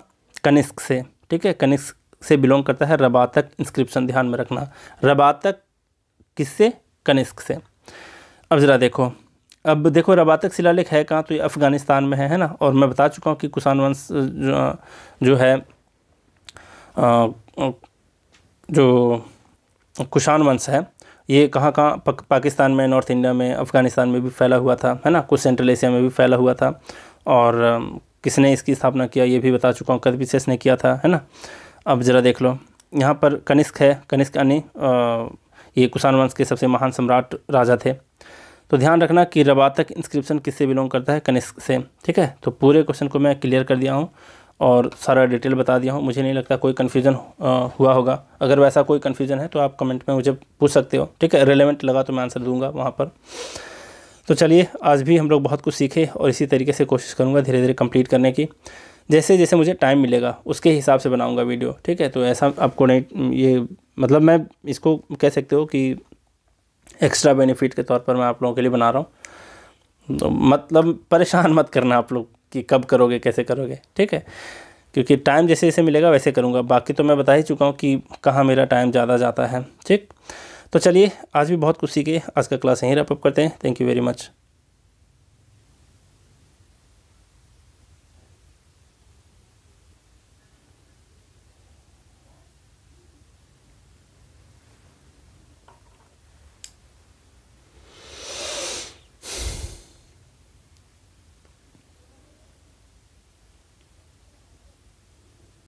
कनिष्क से ठीक है कनिष्क से बिलोंग करता है रबातक इंस्क्रिप्शन ध्यान में रखना रबातक किससे कनिष्क से अब ज़रा देखो अब देखो रबातक शिलालेख है कहाँ तो ये अफ़गानिस्तान में है है ना और मैं बता चुका हूँ कि कुसान वंश जो, जो है आ, जो कुशान वंश है ये कहाँ कहाँ पक पाकिस्तान में नॉर्थ इंडिया में अफ़गानिस्तान में भी फैला हुआ था है ना कुछ सेंट्रल एशिया में भी फैला हुआ था और किसने इसकी स्थापना किया ये भी बता चुका हूँ कद विशेष ने किया था है ना अब ज़रा देख लो यहाँ पर कनिष्क है कनिष्क अनि ये कुषाण वंश के सबसे महान सम्राट राजा थे तो ध्यान रखना कि रबातक इंस्क्रिप्शन किससे बिलोंग करता है कनिष्क से ठीक है तो पूरे क्वेश्चन को मैं क्लियर कर दिया हूँ और सारा डिटेल बता दिया हूँ मुझे नहीं लगता कोई कन्फ्यूजन हुआ होगा अगर वैसा कोई कन्फ्यूजन है तो आप कमेंट में मुझे पूछ सकते हो ठीक है रिलेवेंट लगा तो मैं आंसर दूंगा वहाँ पर तो चलिए आज भी हम लोग बहुत कुछ सीखे और इसी तरीके से कोशिश करूँगा धीरे धीरे कंप्लीट करने की जैसे जैसे मुझे टाइम मिलेगा उसके हिसाब से बनाऊँगा वीडियो ठीक है तो ऐसा आपको नहीं ये मतलब मैं इसको कह सकते हो कि एक्स्ट्रा बेनिफिट के तौर पर मैं आप लोगों के लिए बना रहा हूँ तो मतलब परेशान मत करना आप लोग कि कब करोगे कैसे करोगे ठीक है क्योंकि टाइम जैसे जैसे मिलेगा वैसे करूँगा बाकी तो मैं बता ही चुका हूँ कि कहाँ मेरा टाइम ज़्यादा जाता है ठीक तो चलिए आज भी बहुत कुछ सीखे आज का क्लास यहीं रेपअप करते हैं थैंक यू वेरी मच